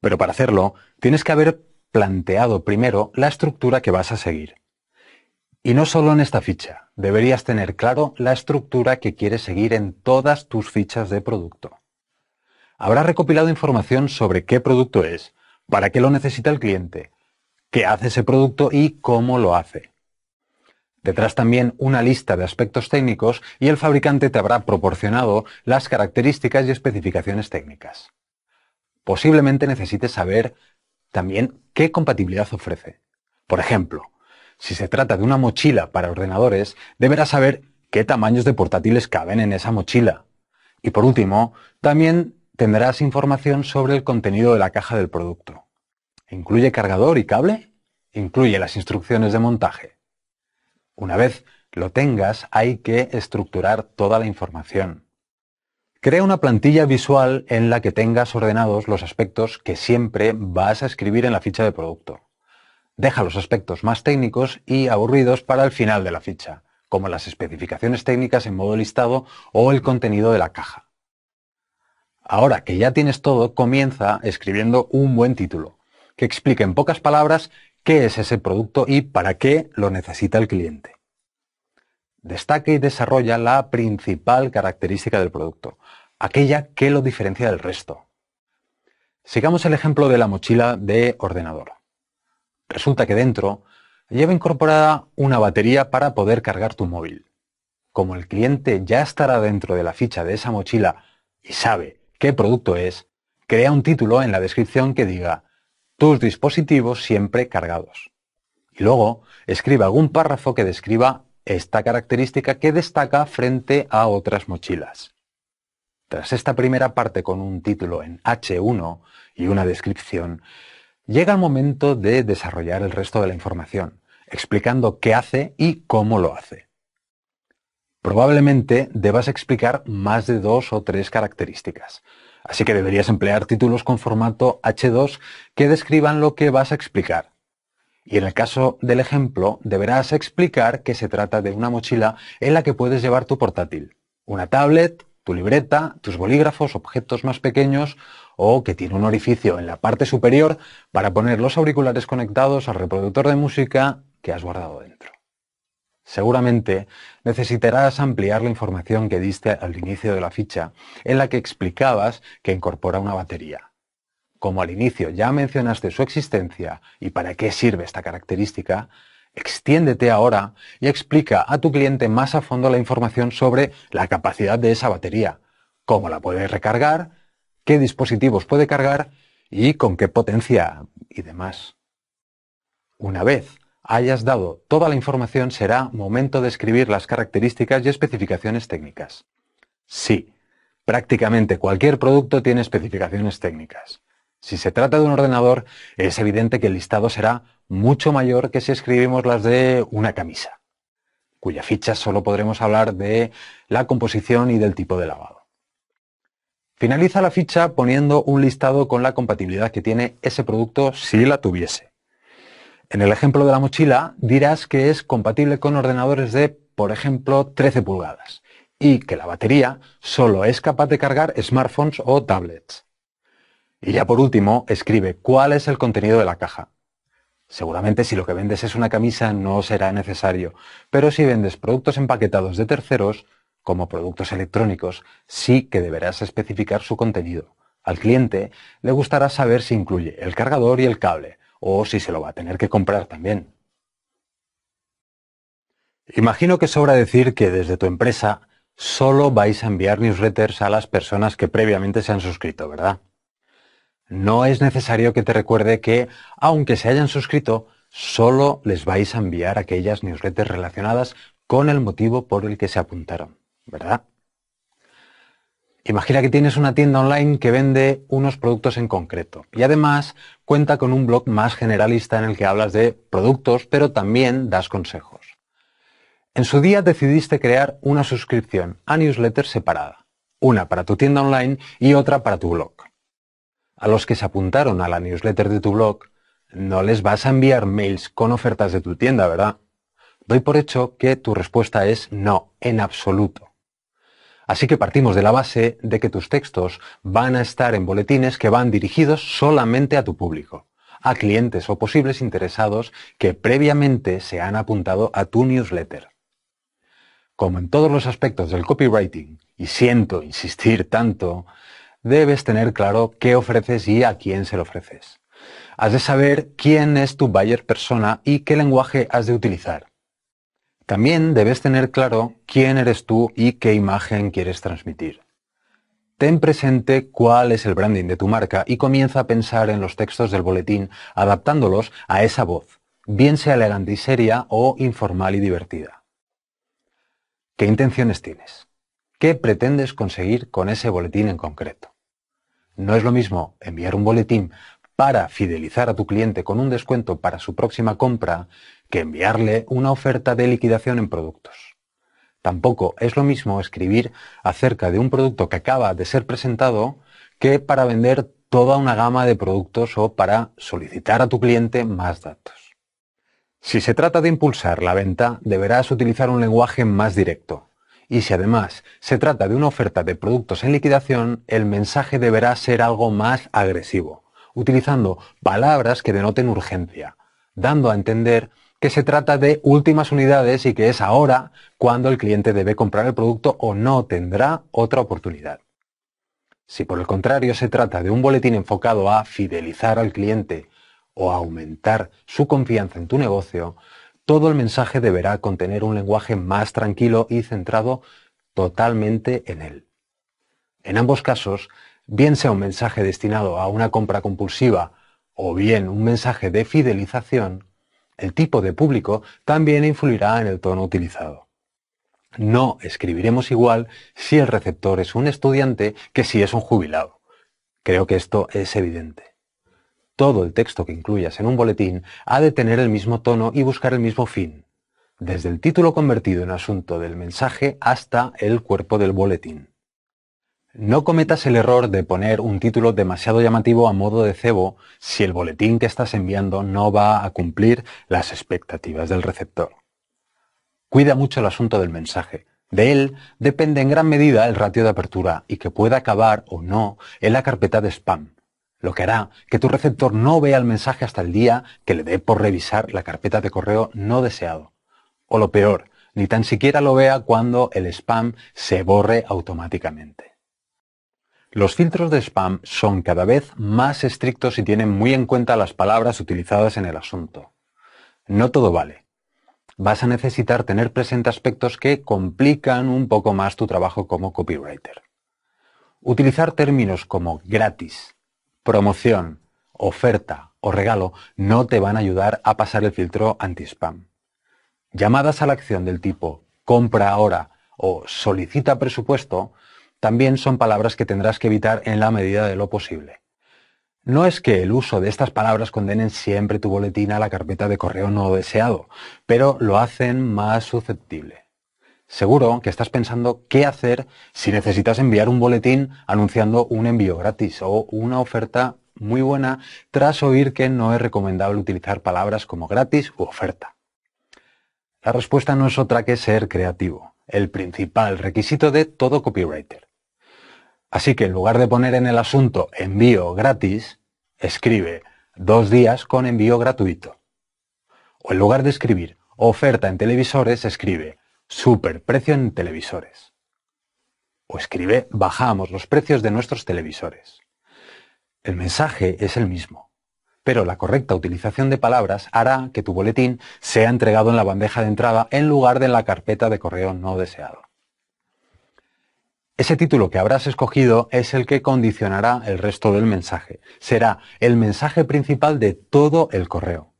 Pero para hacerlo, tienes que haber planteado primero la estructura que vas a seguir. Y no solo en esta ficha, deberías tener claro la estructura que quieres seguir en todas tus fichas de producto. Habrás recopilado información sobre qué producto es, para qué lo necesita el cliente, qué hace ese producto y cómo lo hace. Detrás también una lista de aspectos técnicos y el fabricante te habrá proporcionado las características y especificaciones técnicas. Posiblemente necesites saber también qué compatibilidad ofrece. Por ejemplo, si se trata de una mochila para ordenadores, deberás saber qué tamaños de portátiles caben en esa mochila. Y por último, también tendrás información sobre el contenido de la caja del producto. Incluye cargador y cable. Incluye las instrucciones de montaje. Una vez lo tengas, hay que estructurar toda la información. Crea una plantilla visual en la que tengas ordenados los aspectos que siempre vas a escribir en la ficha de producto. Deja los aspectos más técnicos y aburridos para el final de la ficha, como las especificaciones técnicas en modo listado o el contenido de la caja. Ahora que ya tienes todo, comienza escribiendo un buen título que explique en pocas palabras qué es ese producto y para qué lo necesita el cliente. Destaque y desarrolla la principal característica del producto, aquella que lo diferencia del resto. Sigamos el ejemplo de la mochila de ordenador. Resulta que dentro lleva incorporada una batería para poder cargar tu móvil. Como el cliente ya estará dentro de la ficha de esa mochila y sabe qué producto es, crea un título en la descripción que diga tus dispositivos siempre cargados. Y luego, escriba algún párrafo que describa esta característica que destaca frente a otras mochilas. Tras esta primera parte con un título en H1 y una descripción, llega el momento de desarrollar el resto de la información, explicando qué hace y cómo lo hace. Probablemente debas explicar más de dos o tres características, Así que deberías emplear títulos con formato H2 que describan lo que vas a explicar. Y en el caso del ejemplo, deberás explicar que se trata de una mochila en la que puedes llevar tu portátil, una tablet, tu libreta, tus bolígrafos, objetos más pequeños o que tiene un orificio en la parte superior para poner los auriculares conectados al reproductor de música que has guardado dentro. Seguramente necesitarás ampliar la información que diste al inicio de la ficha en la que explicabas que incorpora una batería. Como al inicio ya mencionaste su existencia y para qué sirve esta característica, extiéndete ahora y explica a tu cliente más a fondo la información sobre la capacidad de esa batería, cómo la puede recargar, qué dispositivos puede cargar y con qué potencia y demás. Una vez hayas dado toda la información, será momento de escribir las características y especificaciones técnicas. Sí, prácticamente cualquier producto tiene especificaciones técnicas. Si se trata de un ordenador, es evidente que el listado será mucho mayor que si escribimos las de una camisa, cuya ficha solo podremos hablar de la composición y del tipo de lavado. Finaliza la ficha poniendo un listado con la compatibilidad que tiene ese producto si la tuviese. En el ejemplo de la mochila dirás que es compatible con ordenadores de, por ejemplo, 13 pulgadas y que la batería solo es capaz de cargar smartphones o tablets. Y ya por último, escribe cuál es el contenido de la caja. Seguramente si lo que vendes es una camisa no será necesario, pero si vendes productos empaquetados de terceros, como productos electrónicos, sí que deberás especificar su contenido. Al cliente le gustará saber si incluye el cargador y el cable, o si se lo va a tener que comprar también. Imagino que sobra decir que desde tu empresa solo vais a enviar newsletters a las personas que previamente se han suscrito, ¿verdad? No es necesario que te recuerde que, aunque se hayan suscrito, solo les vais a enviar aquellas newsletters relacionadas con el motivo por el que se apuntaron, ¿verdad? Imagina que tienes una tienda online que vende unos productos en concreto y además cuenta con un blog más generalista en el que hablas de productos, pero también das consejos. En su día decidiste crear una suscripción a newsletter separada, una para tu tienda online y otra para tu blog. A los que se apuntaron a la newsletter de tu blog, no les vas a enviar mails con ofertas de tu tienda, ¿verdad? Doy por hecho que tu respuesta es no, en absoluto. Así que partimos de la base de que tus textos van a estar en boletines que van dirigidos solamente a tu público, a clientes o posibles interesados que previamente se han apuntado a tu newsletter. Como en todos los aspectos del copywriting, y siento insistir tanto, debes tener claro qué ofreces y a quién se lo ofreces. Has de saber quién es tu buyer persona y qué lenguaje has de utilizar. También debes tener claro quién eres tú y qué imagen quieres transmitir. Ten presente cuál es el branding de tu marca y comienza a pensar en los textos del boletín adaptándolos a esa voz, bien sea elegante y seria o informal y divertida. ¿Qué intenciones tienes? ¿Qué pretendes conseguir con ese boletín en concreto? No es lo mismo enviar un boletín para fidelizar a tu cliente con un descuento para su próxima compra que enviarle una oferta de liquidación en productos. Tampoco es lo mismo escribir acerca de un producto que acaba de ser presentado que para vender toda una gama de productos o para solicitar a tu cliente más datos. Si se trata de impulsar la venta, deberás utilizar un lenguaje más directo. Y si además se trata de una oferta de productos en liquidación, el mensaje deberá ser algo más agresivo, utilizando palabras que denoten urgencia, dando a entender que se trata de últimas unidades y que es ahora cuando el cliente debe comprar el producto o no tendrá otra oportunidad. Si por el contrario se trata de un boletín enfocado a fidelizar al cliente o a aumentar su confianza en tu negocio, todo el mensaje deberá contener un lenguaje más tranquilo y centrado totalmente en él. En ambos casos, bien sea un mensaje destinado a una compra compulsiva o bien un mensaje de fidelización, el tipo de público también influirá en el tono utilizado. No escribiremos igual si el receptor es un estudiante que si es un jubilado. Creo que esto es evidente todo el texto que incluyas en un boletín ha de tener el mismo tono y buscar el mismo fin, desde el título convertido en asunto del mensaje hasta el cuerpo del boletín. No cometas el error de poner un título demasiado llamativo a modo de cebo si el boletín que estás enviando no va a cumplir las expectativas del receptor. Cuida mucho el asunto del mensaje. De él depende en gran medida el ratio de apertura y que pueda acabar o no en la carpeta de spam, lo que hará que tu receptor no vea el mensaje hasta el día que le dé por revisar la carpeta de correo no deseado. O lo peor, ni tan siquiera lo vea cuando el spam se borre automáticamente. Los filtros de spam son cada vez más estrictos y tienen muy en cuenta las palabras utilizadas en el asunto. No todo vale. Vas a necesitar tener presente aspectos que complican un poco más tu trabajo como copywriter. Utilizar términos como gratis, promoción, oferta o regalo no te van a ayudar a pasar el filtro anti-spam. Llamadas a la acción del tipo compra ahora o solicita presupuesto también son palabras que tendrás que evitar en la medida de lo posible. No es que el uso de estas palabras condenen siempre tu boletín a la carpeta de correo no deseado, pero lo hacen más susceptible. Seguro que estás pensando qué hacer si necesitas enviar un boletín anunciando un envío gratis o una oferta muy buena tras oír que no es recomendable utilizar palabras como gratis u oferta. La respuesta no es otra que ser creativo, el principal requisito de todo copywriter. Así que en lugar de poner en el asunto envío gratis, escribe dos días con envío gratuito. O en lugar de escribir oferta en televisores, escribe superprecio en televisores. O escribe bajamos los precios de nuestros televisores. El mensaje es el mismo, pero la correcta utilización de palabras hará que tu boletín sea entregado en la bandeja de entrada en lugar de en la carpeta de correo no deseado. Ese título que habrás escogido es el que condicionará el resto del mensaje. Será el mensaje principal de todo el correo.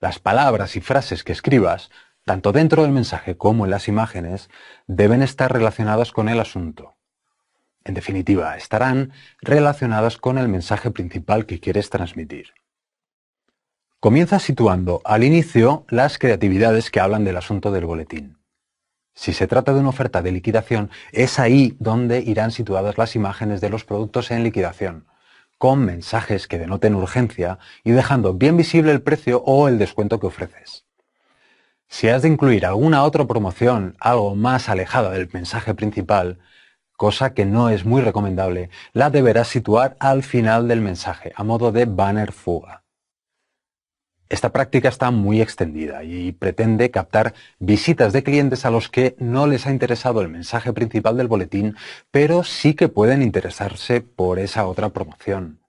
Las palabras y frases que escribas, tanto dentro del mensaje como en las imágenes, deben estar relacionadas con el asunto. En definitiva, estarán relacionadas con el mensaje principal que quieres transmitir. Comienza situando al inicio las creatividades que hablan del asunto del boletín. Si se trata de una oferta de liquidación, es ahí donde irán situadas las imágenes de los productos en liquidación, con mensajes que denoten urgencia y dejando bien visible el precio o el descuento que ofreces. Si has de incluir alguna otra promoción, algo más alejada del mensaje principal, cosa que no es muy recomendable, la deberás situar al final del mensaje, a modo de banner fuga. Esta práctica está muy extendida y pretende captar visitas de clientes a los que no les ha interesado el mensaje principal del boletín, pero sí que pueden interesarse por esa otra promoción.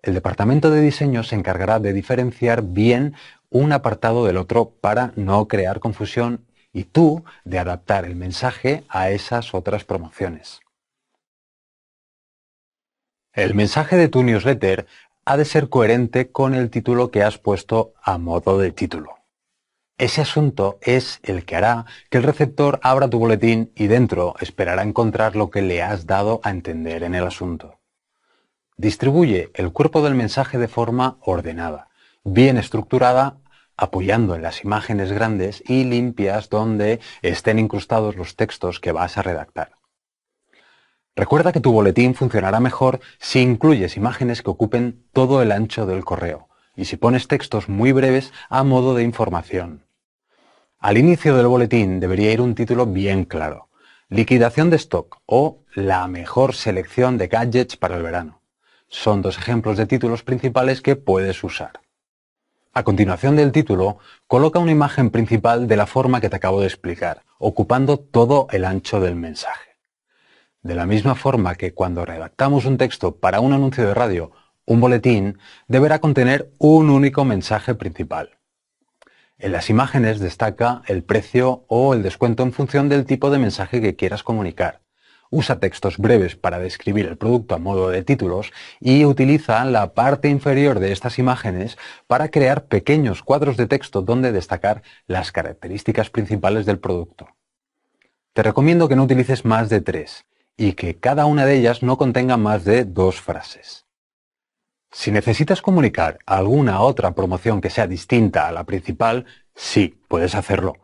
El departamento de diseño se encargará de diferenciar bien un apartado del otro para no crear confusión y tú de adaptar el mensaje a esas otras promociones. El mensaje de tu newsletter ha de ser coherente con el título que has puesto a modo de título. Ese asunto es el que hará que el receptor abra tu boletín y dentro esperará encontrar lo que le has dado a entender en el asunto. Distribuye el cuerpo del mensaje de forma ordenada, bien estructurada, apoyando en las imágenes grandes y limpias donde estén incrustados los textos que vas a redactar. Recuerda que tu boletín funcionará mejor si incluyes imágenes que ocupen todo el ancho del correo y si pones textos muy breves a modo de información. Al inicio del boletín debería ir un título bien claro. Liquidación de stock o la mejor selección de gadgets para el verano. Son dos ejemplos de títulos principales que puedes usar. A continuación del título, coloca una imagen principal de la forma que te acabo de explicar, ocupando todo el ancho del mensaje. De la misma forma que cuando redactamos un texto para un anuncio de radio, un boletín deberá contener un único mensaje principal. En las imágenes destaca el precio o el descuento en función del tipo de mensaje que quieras comunicar. Usa textos breves para describir el producto a modo de títulos y utiliza la parte inferior de estas imágenes para crear pequeños cuadros de texto donde destacar las características principales del producto. Te recomiendo que no utilices más de tres y que cada una de ellas no contenga más de dos frases. Si necesitas comunicar alguna otra promoción que sea distinta a la principal, sí, puedes hacerlo.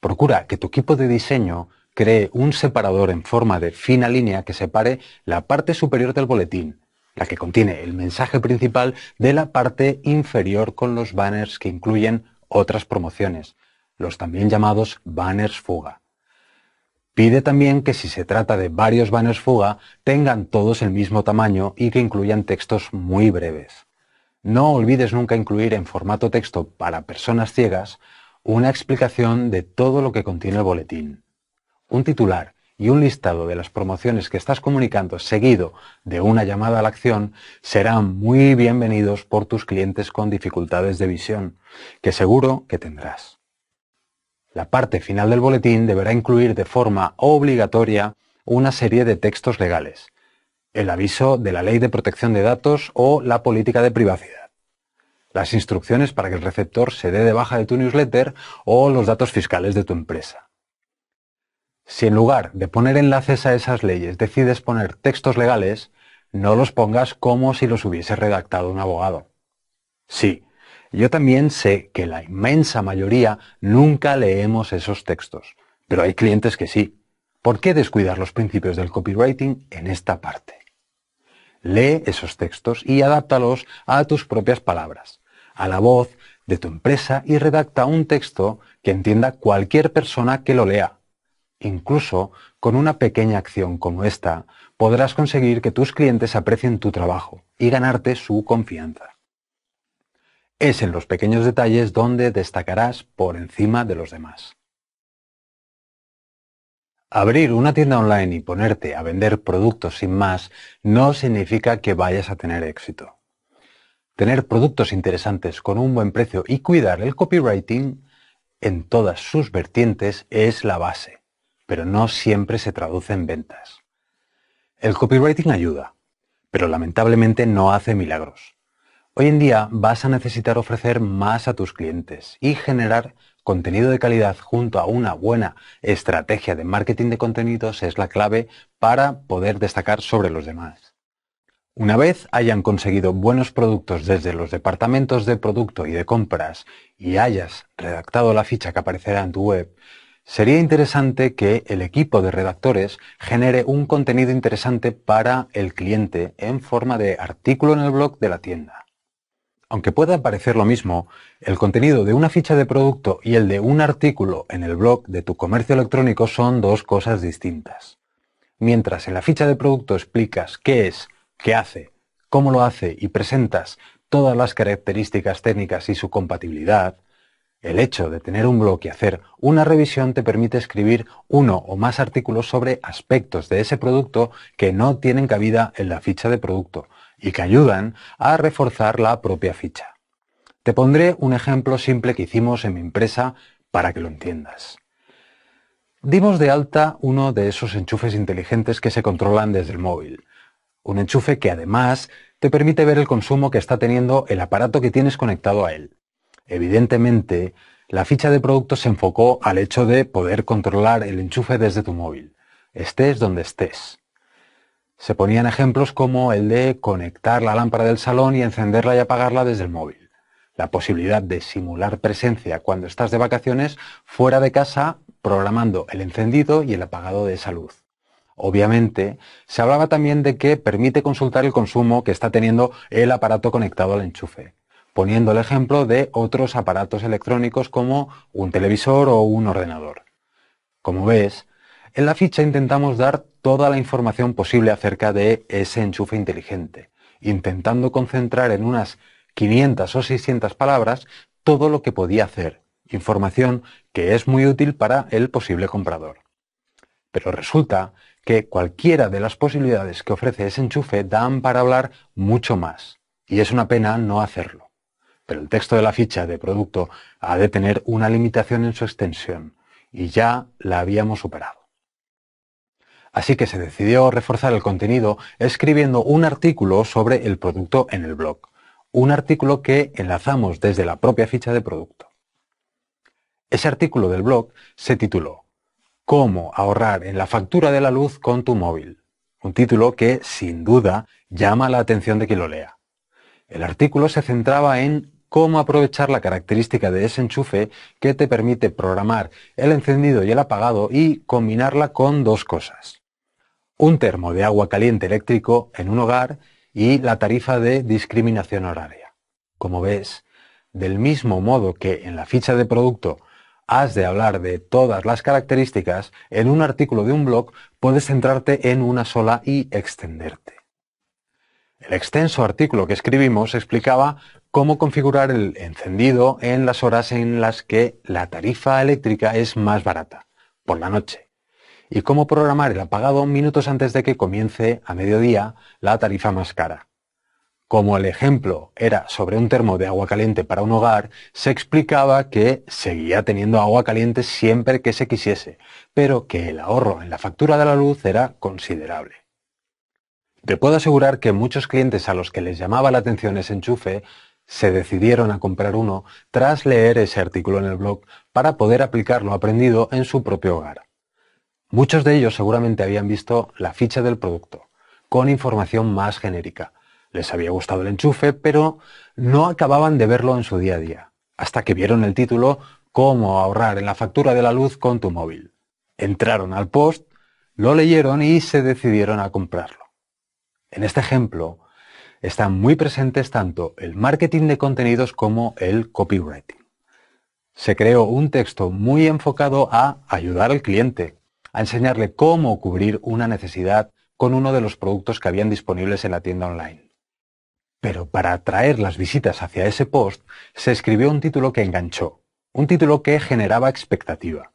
Procura que tu equipo de diseño cree un separador en forma de fina línea que separe la parte superior del boletín, la que contiene el mensaje principal, de la parte inferior con los banners que incluyen otras promociones, los también llamados banners fuga. Pide también que si se trata de varios banners fuga, tengan todos el mismo tamaño y que incluyan textos muy breves. No olvides nunca incluir en formato texto para personas ciegas una explicación de todo lo que contiene el boletín. Un titular y un listado de las promociones que estás comunicando seguido de una llamada a la acción serán muy bienvenidos por tus clientes con dificultades de visión, que seguro que tendrás. La parte final del boletín deberá incluir de forma obligatoria una serie de textos legales, el aviso de la Ley de Protección de Datos o la política de privacidad, las instrucciones para que el receptor se dé de baja de tu newsletter o los datos fiscales de tu empresa. Si en lugar de poner enlaces a esas leyes decides poner textos legales, no los pongas como si los hubiese redactado un abogado. Sí, yo también sé que la inmensa mayoría nunca leemos esos textos, pero hay clientes que sí. ¿Por qué descuidar los principios del copywriting en esta parte? Lee esos textos y adáptalos a tus propias palabras, a la voz de tu empresa y redacta un texto que entienda cualquier persona que lo lea. Incluso con una pequeña acción como esta podrás conseguir que tus clientes aprecien tu trabajo y ganarte su confianza. Es en los pequeños detalles donde destacarás por encima de los demás. Abrir una tienda online y ponerte a vender productos sin más no significa que vayas a tener éxito. Tener productos interesantes con un buen precio y cuidar el copywriting en todas sus vertientes es la base, pero no siempre se traduce en ventas. El copywriting ayuda, pero lamentablemente no hace milagros. Hoy en día vas a necesitar ofrecer más a tus clientes y generar contenido de calidad junto a una buena estrategia de marketing de contenidos es la clave para poder destacar sobre los demás. Una vez hayan conseguido buenos productos desde los departamentos de producto y de compras y hayas redactado la ficha que aparecerá en tu web, sería interesante que el equipo de redactores genere un contenido interesante para el cliente en forma de artículo en el blog de la tienda aunque pueda parecer lo mismo, el contenido de una ficha de producto y el de un artículo en el blog de tu comercio electrónico son dos cosas distintas. Mientras en la ficha de producto explicas qué es, qué hace, cómo lo hace y presentas todas las características técnicas y su compatibilidad, el hecho de tener un blog y hacer una revisión te permite escribir uno o más artículos sobre aspectos de ese producto que no tienen cabida en la ficha de producto y que ayudan a reforzar la propia ficha. Te pondré un ejemplo simple que hicimos en mi empresa para que lo entiendas. Dimos de alta uno de esos enchufes inteligentes que se controlan desde el móvil. Un enchufe que además te permite ver el consumo que está teniendo el aparato que tienes conectado a él. Evidentemente, la ficha de producto se enfocó al hecho de poder controlar el enchufe desde tu móvil, estés donde estés. Se ponían ejemplos como el de conectar la lámpara del salón y encenderla y apagarla desde el móvil. La posibilidad de simular presencia cuando estás de vacaciones fuera de casa programando el encendido y el apagado de esa luz. Obviamente, se hablaba también de que permite consultar el consumo que está teniendo el aparato conectado al enchufe, poniendo el ejemplo de otros aparatos electrónicos como un televisor o un ordenador. Como ves, en la ficha intentamos dar toda la información posible acerca de ese enchufe inteligente, intentando concentrar en unas 500 o 600 palabras todo lo que podía hacer, información que es muy útil para el posible comprador. Pero resulta que cualquiera de las posibilidades que ofrece ese enchufe dan para hablar mucho más, y es una pena no hacerlo. Pero el texto de la ficha de producto ha de tener una limitación en su extensión, y ya la habíamos superado. Así que se decidió reforzar el contenido escribiendo un artículo sobre el producto en el blog, un artículo que enlazamos desde la propia ficha de producto. Ese artículo del blog se tituló Cómo ahorrar en la factura de la luz con tu móvil, un título que, sin duda, llama la atención de quien lo lea. El artículo se centraba en cómo aprovechar la característica de ese enchufe que te permite programar el encendido y el apagado y combinarla con dos cosas un termo de agua caliente eléctrico en un hogar y la tarifa de discriminación horaria. Como ves, del mismo modo que en la ficha de producto has de hablar de todas las características, en un artículo de un blog puedes centrarte en una sola y extenderte. El extenso artículo que escribimos explicaba cómo configurar el encendido en las horas en las que la tarifa eléctrica es más barata, por la noche y cómo programar el apagado minutos antes de que comience a mediodía la tarifa más cara. Como el ejemplo era sobre un termo de agua caliente para un hogar, se explicaba que seguía teniendo agua caliente siempre que se quisiese, pero que el ahorro en la factura de la luz era considerable. Te puedo asegurar que muchos clientes a los que les llamaba la atención ese enchufe se decidieron a comprar uno tras leer ese artículo en el blog para poder aplicar lo aprendido en su propio hogar. Muchos de ellos seguramente habían visto la ficha del producto, con información más genérica. Les había gustado el enchufe, pero no acababan de verlo en su día a día, hasta que vieron el título Cómo ahorrar en la factura de la luz con tu móvil. Entraron al post, lo leyeron y se decidieron a comprarlo. En este ejemplo están muy presentes tanto el marketing de contenidos como el copywriting. Se creó un texto muy enfocado a ayudar al cliente, a enseñarle cómo cubrir una necesidad con uno de los productos que habían disponibles en la tienda online. Pero para atraer las visitas hacia ese post, se escribió un título que enganchó, un título que generaba expectativa,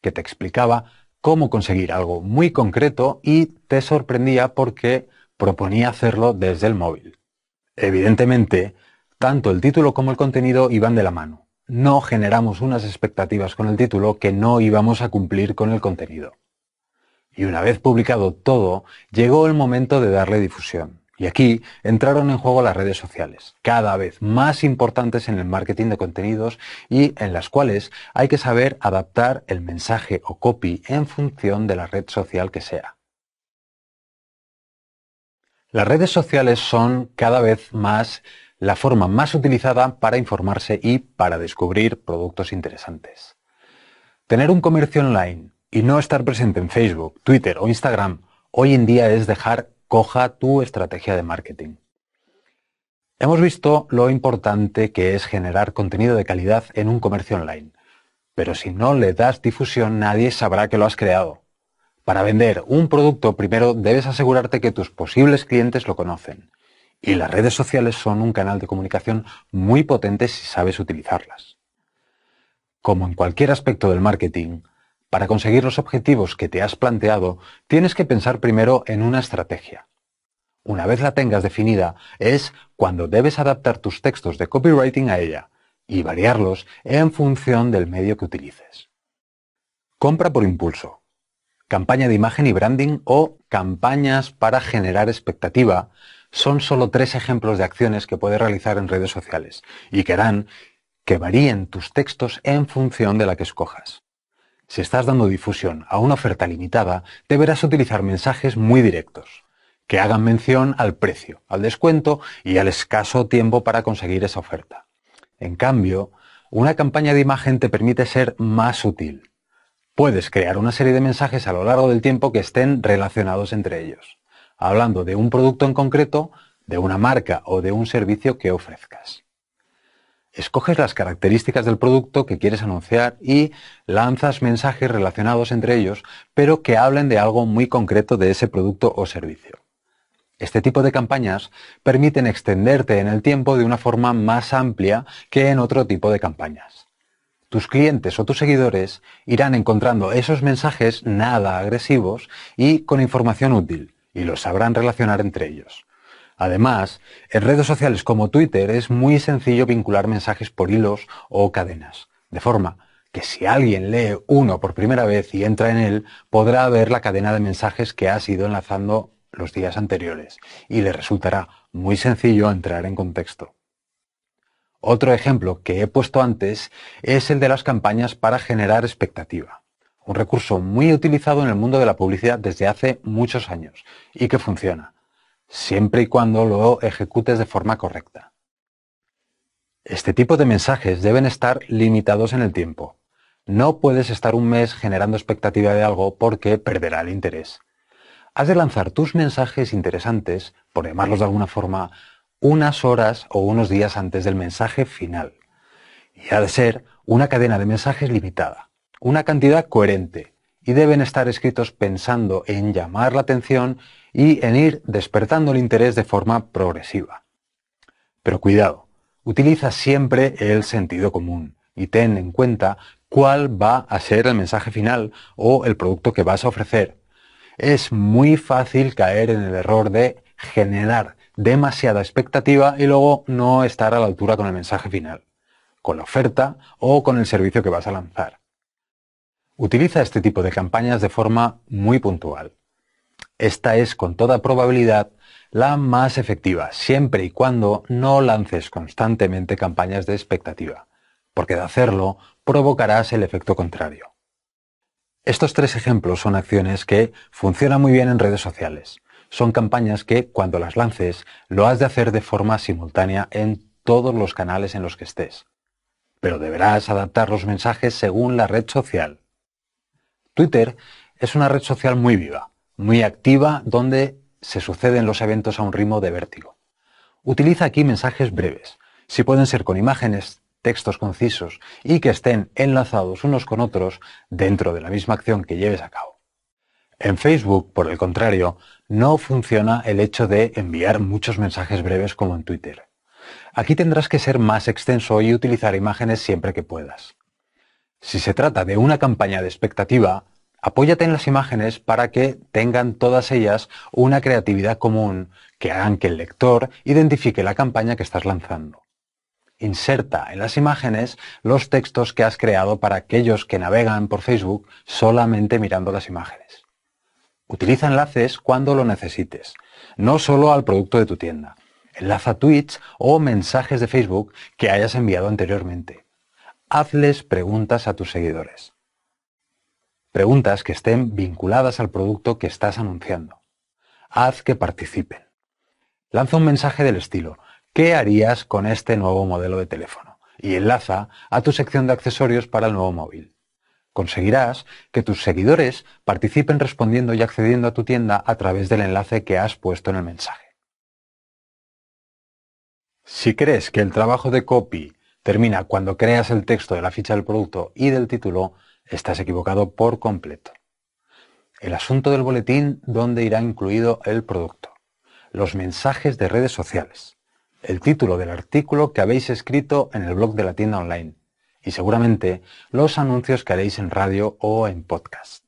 que te explicaba cómo conseguir algo muy concreto y te sorprendía porque proponía hacerlo desde el móvil. Evidentemente, tanto el título como el contenido iban de la mano no generamos unas expectativas con el título que no íbamos a cumplir con el contenido. Y una vez publicado todo, llegó el momento de darle difusión. Y aquí entraron en juego las redes sociales, cada vez más importantes en el marketing de contenidos y en las cuales hay que saber adaptar el mensaje o copy en función de la red social que sea. Las redes sociales son cada vez más la forma más utilizada para informarse y para descubrir productos interesantes. Tener un comercio online y no estar presente en Facebook, Twitter o Instagram hoy en día es dejar coja tu estrategia de marketing. Hemos visto lo importante que es generar contenido de calidad en un comercio online, pero si no le das difusión nadie sabrá que lo has creado. Para vender un producto primero debes asegurarte que tus posibles clientes lo conocen. Y las redes sociales son un canal de comunicación muy potente si sabes utilizarlas. Como en cualquier aspecto del marketing, para conseguir los objetivos que te has planteado, tienes que pensar primero en una estrategia. Una vez la tengas definida, es cuando debes adaptar tus textos de copywriting a ella y variarlos en función del medio que utilices. Compra por impulso. Campaña de imagen y branding o campañas para generar expectativa son solo tres ejemplos de acciones que puedes realizar en redes sociales y que harán que varíen tus textos en función de la que escojas. Si estás dando difusión a una oferta limitada, deberás utilizar mensajes muy directos, que hagan mención al precio, al descuento y al escaso tiempo para conseguir esa oferta. En cambio, una campaña de imagen te permite ser más útil. Puedes crear una serie de mensajes a lo largo del tiempo que estén relacionados entre ellos hablando de un producto en concreto, de una marca o de un servicio que ofrezcas. Escoges las características del producto que quieres anunciar y lanzas mensajes relacionados entre ellos, pero que hablen de algo muy concreto de ese producto o servicio. Este tipo de campañas permiten extenderte en el tiempo de una forma más amplia que en otro tipo de campañas. Tus clientes o tus seguidores irán encontrando esos mensajes nada agresivos y con información útil, y los sabrán relacionar entre ellos. Además, en redes sociales como Twitter es muy sencillo vincular mensajes por hilos o cadenas, de forma que si alguien lee uno por primera vez y entra en él, podrá ver la cadena de mensajes que ha sido enlazando los días anteriores y le resultará muy sencillo entrar en contexto. Otro ejemplo que he puesto antes es el de las campañas para generar expectativa un recurso muy utilizado en el mundo de la publicidad desde hace muchos años y que funciona, siempre y cuando lo ejecutes de forma correcta. Este tipo de mensajes deben estar limitados en el tiempo. No puedes estar un mes generando expectativa de algo porque perderá el interés. Has de lanzar tus mensajes interesantes, por llamarlos de alguna forma, unas horas o unos días antes del mensaje final. Y ha de ser una cadena de mensajes limitada una cantidad coherente y deben estar escritos pensando en llamar la atención y en ir despertando el interés de forma progresiva. Pero cuidado, utiliza siempre el sentido común y ten en cuenta cuál va a ser el mensaje final o el producto que vas a ofrecer. Es muy fácil caer en el error de generar demasiada expectativa y luego no estar a la altura con el mensaje final, con la oferta o con el servicio que vas a lanzar utiliza este tipo de campañas de forma muy puntual. Esta es con toda probabilidad la más efectiva, siempre y cuando no lances constantemente campañas de expectativa, porque de hacerlo provocarás el efecto contrario. Estos tres ejemplos son acciones que funcionan muy bien en redes sociales. Son campañas que, cuando las lances, lo has de hacer de forma simultánea en todos los canales en los que estés. Pero deberás adaptar los mensajes según la red social. Twitter es una red social muy viva, muy activa, donde se suceden los eventos a un ritmo de vértigo. Utiliza aquí mensajes breves. Si pueden ser con imágenes, textos concisos y que estén enlazados unos con otros dentro de la misma acción que lleves a cabo. En Facebook, por el contrario, no funciona el hecho de enviar muchos mensajes breves como en Twitter. Aquí tendrás que ser más extenso y utilizar imágenes siempre que puedas. Si se trata de una campaña de expectativa, apóyate en las imágenes para que tengan todas ellas una creatividad común que hagan que el lector identifique la campaña que estás lanzando. Inserta en las imágenes los textos que has creado para aquellos que navegan por Facebook solamente mirando las imágenes. Utiliza enlaces cuando lo necesites, no solo al producto de tu tienda. Enlaza tweets o mensajes de Facebook que hayas enviado anteriormente hazles preguntas a tus seguidores. Preguntas que estén vinculadas al producto que estás anunciando. Haz que participen. Lanza un mensaje del estilo, ¿qué harías con este nuevo modelo de teléfono? Y enlaza a tu sección de accesorios para el nuevo móvil. Conseguirás que tus seguidores participen respondiendo y accediendo a tu tienda a través del enlace que has puesto en el mensaje. Si crees que el trabajo de copy termina cuando creas el texto de la ficha del producto y del título, estás equivocado por completo. El asunto del boletín donde irá incluido el producto. Los mensajes de redes sociales. El título del artículo que habéis escrito en el blog de la tienda online. Y seguramente los anuncios que haréis en radio o en podcast.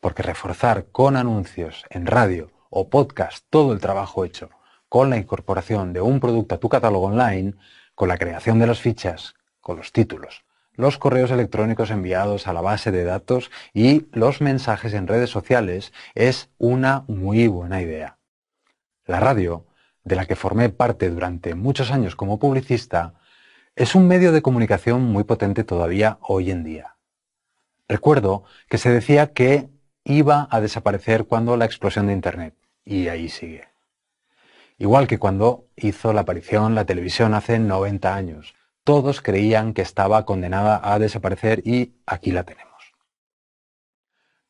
Porque reforzar con anuncios en radio o podcast todo el trabajo hecho con la incorporación de un producto a tu catálogo online con la creación de las fichas, con los títulos, los correos electrónicos enviados a la base de datos y los mensajes en redes sociales es una muy buena idea. La radio, de la que formé parte durante muchos años como publicista, es un medio de comunicación muy potente todavía hoy en día. Recuerdo que se decía que iba a desaparecer cuando la explosión de Internet, y ahí sigue. Igual que cuando hizo la aparición la televisión hace 90 años. Todos creían que estaba condenada a desaparecer y aquí la tenemos.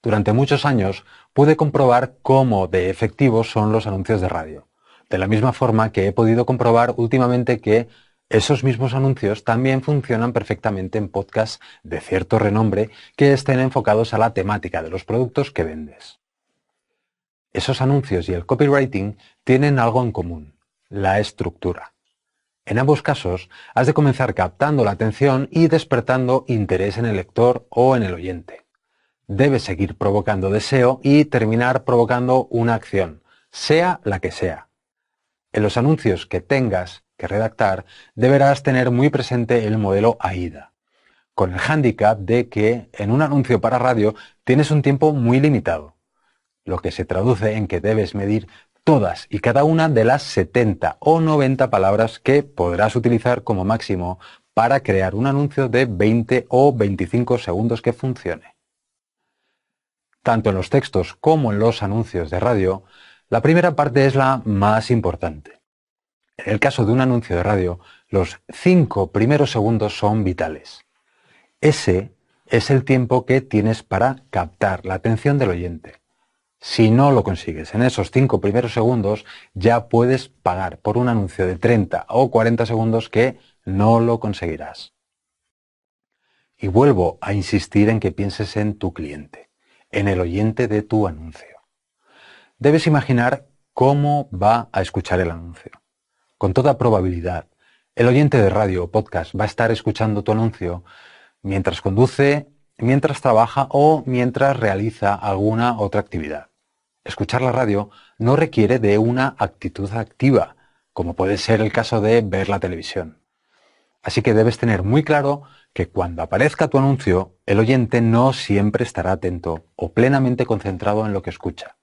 Durante muchos años pude comprobar cómo de efectivos son los anuncios de radio, de la misma forma que he podido comprobar últimamente que esos mismos anuncios también funcionan perfectamente en podcasts de cierto renombre que estén enfocados a la temática de los productos que vendes. Esos anuncios y el copywriting tienen algo en común, la estructura. En ambos casos, has de comenzar captando la atención y despertando interés en el lector o en el oyente. Debes seguir provocando deseo y terminar provocando una acción, sea la que sea. En los anuncios que tengas que redactar, deberás tener muy presente el modelo AIDA, con el hándicap de que en un anuncio para radio tienes un tiempo muy limitado lo que se traduce en que debes medir todas y cada una de las 70 o 90 palabras que podrás utilizar como máximo para crear un anuncio de 20 o 25 segundos que funcione. Tanto en los textos como en los anuncios de radio, la primera parte es la más importante. En el caso de un anuncio de radio, los 5 primeros segundos son vitales. Ese es el tiempo que tienes para captar la atención del oyente. Si no lo consigues en esos cinco primeros segundos, ya puedes pagar por un anuncio de 30 o 40 segundos que no lo conseguirás. Y vuelvo a insistir en que pienses en tu cliente, en el oyente de tu anuncio. Debes imaginar cómo va a escuchar el anuncio. Con toda probabilidad, el oyente de radio o podcast va a estar escuchando tu anuncio mientras conduce, mientras trabaja o mientras realiza alguna otra actividad. Escuchar la radio no requiere de una actitud activa, como puede ser el caso de ver la televisión. Así que debes tener muy claro que cuando aparezca tu anuncio, el oyente no siempre estará atento o plenamente concentrado en lo que escucha.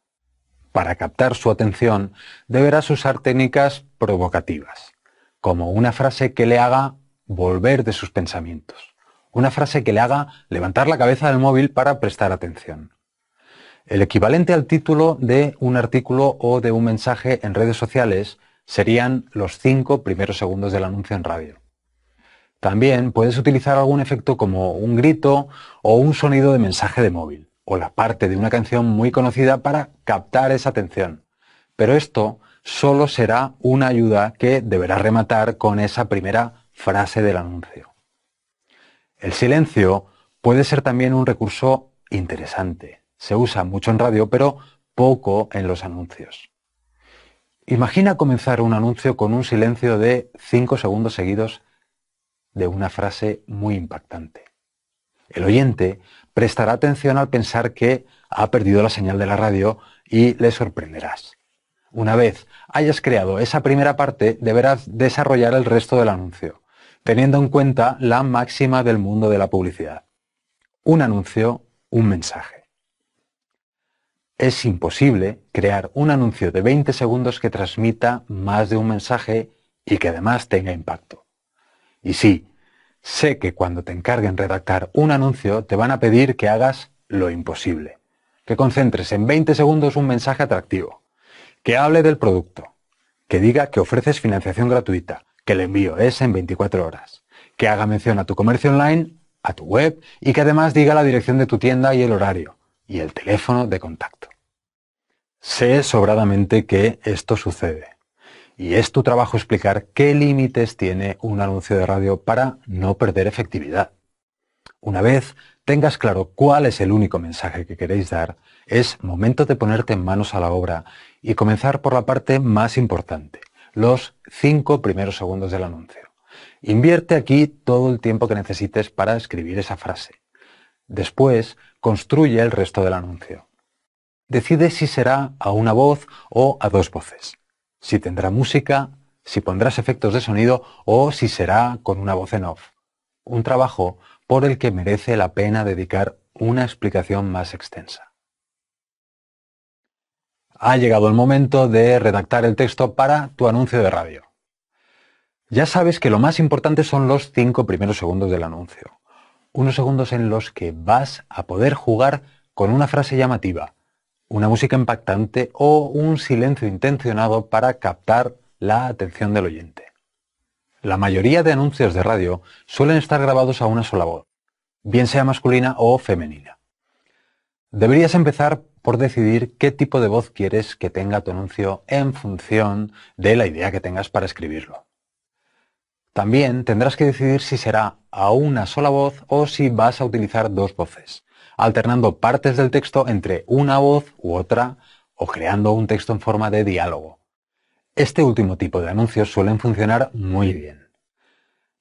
Para captar su atención, deberás usar técnicas provocativas, como una frase que le haga volver de sus pensamientos, una frase que le haga levantar la cabeza del móvil para prestar atención, el equivalente al título de un artículo o de un mensaje en redes sociales serían los cinco primeros segundos del anuncio en radio. También puedes utilizar algún efecto como un grito o un sonido de mensaje de móvil o la parte de una canción muy conocida para captar esa atención. Pero esto solo será una ayuda que deberá rematar con esa primera frase del anuncio. El silencio puede ser también un recurso interesante se usa mucho en radio, pero poco en los anuncios. Imagina comenzar un anuncio con un silencio de 5 segundos seguidos de una frase muy impactante. El oyente prestará atención al pensar que ha perdido la señal de la radio y le sorprenderás. Una vez hayas creado esa primera parte, deberás desarrollar el resto del anuncio, teniendo en cuenta la máxima del mundo de la publicidad. Un anuncio, un mensaje. Es imposible crear un anuncio de 20 segundos que transmita más de un mensaje y que además tenga impacto. Y sí, sé que cuando te encarguen redactar un anuncio te van a pedir que hagas lo imposible. Que concentres en 20 segundos un mensaje atractivo. Que hable del producto. Que diga que ofreces financiación gratuita. Que el envío es en 24 horas. Que haga mención a tu comercio online, a tu web y que además diga la dirección de tu tienda y el horario y el teléfono de contacto. Sé sobradamente que esto sucede y es tu trabajo explicar qué límites tiene un anuncio de radio para no perder efectividad. Una vez tengas claro cuál es el único mensaje que queréis dar, es momento de ponerte manos a la obra y comenzar por la parte más importante, los cinco primeros segundos del anuncio. Invierte aquí todo el tiempo que necesites para escribir esa frase. Después, construye el resto del anuncio. Decide si será a una voz o a dos voces, si tendrá música, si pondrás efectos de sonido o si será con una voz en off. Un trabajo por el que merece la pena dedicar una explicación más extensa. Ha llegado el momento de redactar el texto para tu anuncio de radio. Ya sabes que lo más importante son los cinco primeros segundos del anuncio unos segundos en los que vas a poder jugar con una frase llamativa, una música impactante o un silencio intencionado para captar la atención del oyente. La mayoría de anuncios de radio suelen estar grabados a una sola voz, bien sea masculina o femenina. Deberías empezar por decidir qué tipo de voz quieres que tenga tu anuncio en función de la idea que tengas para escribirlo. También tendrás que decidir si será a una sola voz o si vas a utilizar dos voces, alternando partes del texto entre una voz u otra o creando un texto en forma de diálogo. Este último tipo de anuncios suelen funcionar muy bien.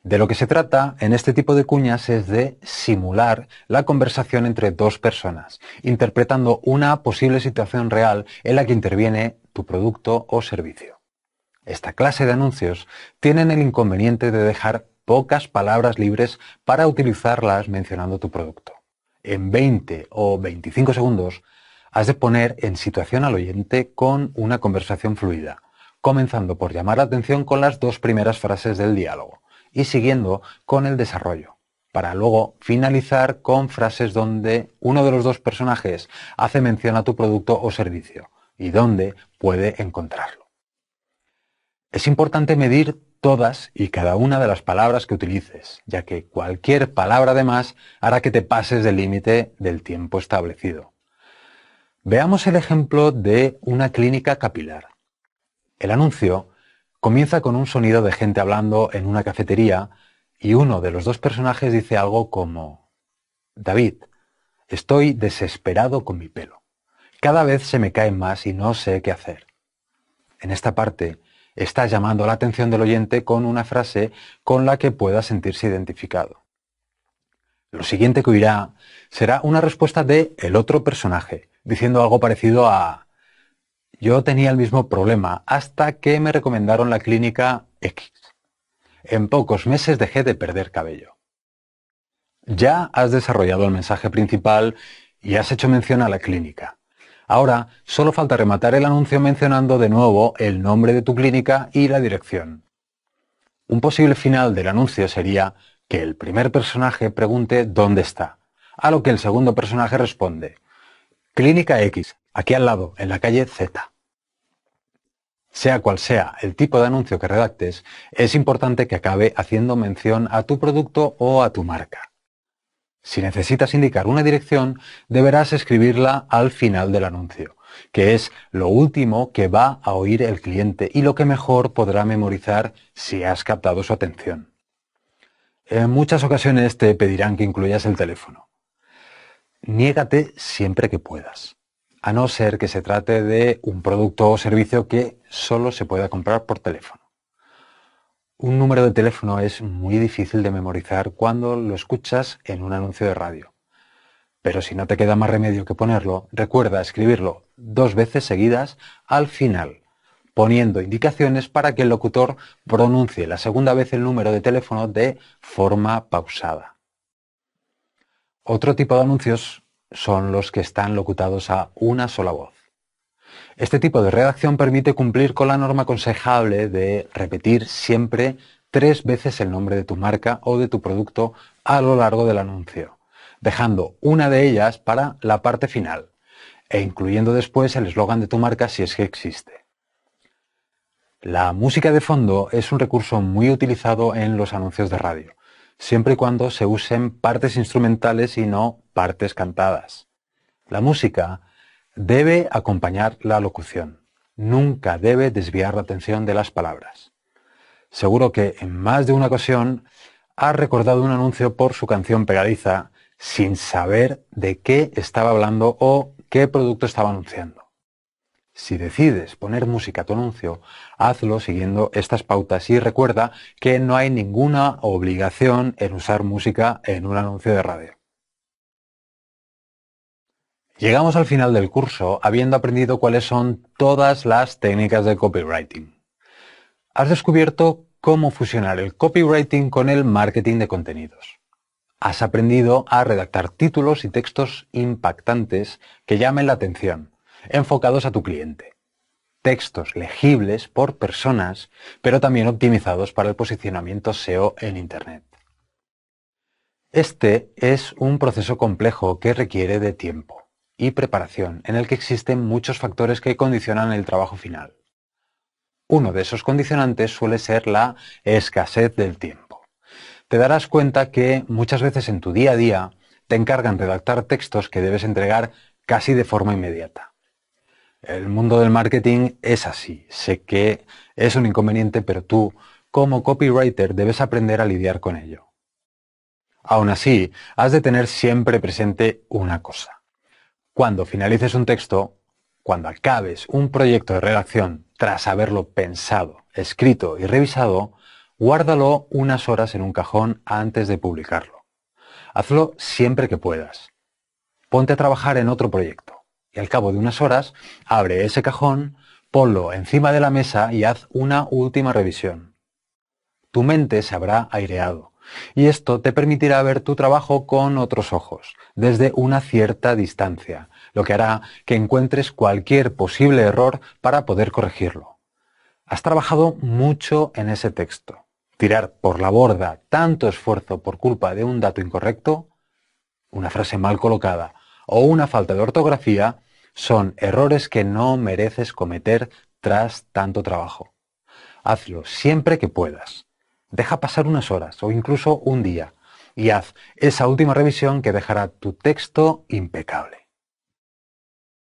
De lo que se trata en este tipo de cuñas es de simular la conversación entre dos personas, interpretando una posible situación real en la que interviene tu producto o servicio. Esta clase de anuncios tienen el inconveniente de dejar pocas palabras libres para utilizarlas mencionando tu producto. En 20 o 25 segundos has de poner en situación al oyente con una conversación fluida, comenzando por llamar la atención con las dos primeras frases del diálogo y siguiendo con el desarrollo, para luego finalizar con frases donde uno de los dos personajes hace mención a tu producto o servicio y donde puede encontrarlo. Es importante medir todas y cada una de las palabras que utilices, ya que cualquier palabra de más hará que te pases del límite del tiempo establecido. Veamos el ejemplo de una clínica capilar. El anuncio comienza con un sonido de gente hablando en una cafetería y uno de los dos personajes dice algo como, David, estoy desesperado con mi pelo. Cada vez se me cae más y no sé qué hacer. En esta parte, está llamando la atención del oyente con una frase con la que pueda sentirse identificado. Lo siguiente que oirá será una respuesta de el otro personaje, diciendo algo parecido a yo tenía el mismo problema hasta que me recomendaron la clínica X. En pocos meses dejé de perder cabello. Ya has desarrollado el mensaje principal y has hecho mención a la clínica. Ahora solo falta rematar el anuncio mencionando de nuevo el nombre de tu clínica y la dirección. Un posible final del anuncio sería que el primer personaje pregunte dónde está, a lo que el segundo personaje responde, Clínica X, aquí al lado, en la calle Z. Sea cual sea el tipo de anuncio que redactes, es importante que acabe haciendo mención a tu producto o a tu marca. Si necesitas indicar una dirección, deberás escribirla al final del anuncio, que es lo último que va a oír el cliente y lo que mejor podrá memorizar si has captado su atención. En muchas ocasiones te pedirán que incluyas el teléfono. Niégate siempre que puedas, a no ser que se trate de un producto o servicio que solo se pueda comprar por teléfono. Un número de teléfono es muy difícil de memorizar cuando lo escuchas en un anuncio de radio. Pero si no te queda más remedio que ponerlo, recuerda escribirlo dos veces seguidas al final, poniendo indicaciones para que el locutor pronuncie la segunda vez el número de teléfono de forma pausada. Otro tipo de anuncios son los que están locutados a una sola voz. Este tipo de redacción permite cumplir con la norma aconsejable de repetir siempre tres veces el nombre de tu marca o de tu producto a lo largo del anuncio, dejando una de ellas para la parte final e incluyendo después el eslogan de tu marca si es que existe. La música de fondo es un recurso muy utilizado en los anuncios de radio, siempre y cuando se usen partes instrumentales y no partes cantadas. La música Debe acompañar la locución. Nunca debe desviar la atención de las palabras. Seguro que en más de una ocasión ha recordado un anuncio por su canción pegadiza sin saber de qué estaba hablando o qué producto estaba anunciando. Si decides poner música a tu anuncio, hazlo siguiendo estas pautas y recuerda que no hay ninguna obligación en usar música en un anuncio de radio. Llegamos al final del curso habiendo aprendido cuáles son todas las técnicas de copywriting. Has descubierto cómo fusionar el copywriting con el marketing de contenidos. Has aprendido a redactar títulos y textos impactantes que llamen la atención, enfocados a tu cliente. Textos legibles por personas, pero también optimizados para el posicionamiento SEO en Internet. Este es un proceso complejo que requiere de tiempo y preparación, en el que existen muchos factores que condicionan el trabajo final. Uno de esos condicionantes suele ser la escasez del tiempo. Te darás cuenta que muchas veces en tu día a día te encargan redactar textos que debes entregar casi de forma inmediata. El mundo del marketing es así. Sé que es un inconveniente, pero tú, como copywriter, debes aprender a lidiar con ello. Aún así, has de tener siempre presente una cosa. Cuando finalices un texto, cuando acabes un proyecto de redacción tras haberlo pensado, escrito y revisado, guárdalo unas horas en un cajón antes de publicarlo. Hazlo siempre que puedas. Ponte a trabajar en otro proyecto y al cabo de unas horas abre ese cajón, ponlo encima de la mesa y haz una última revisión. Tu mente se habrá aireado y esto te permitirá ver tu trabajo con otros ojos, desde una cierta distancia, lo que hará que encuentres cualquier posible error para poder corregirlo. Has trabajado mucho en ese texto. Tirar por la borda tanto esfuerzo por culpa de un dato incorrecto, una frase mal colocada o una falta de ortografía son errores que no mereces cometer tras tanto trabajo. Hazlo siempre que puedas Deja pasar unas horas o incluso un día y haz esa última revisión que dejará tu texto impecable.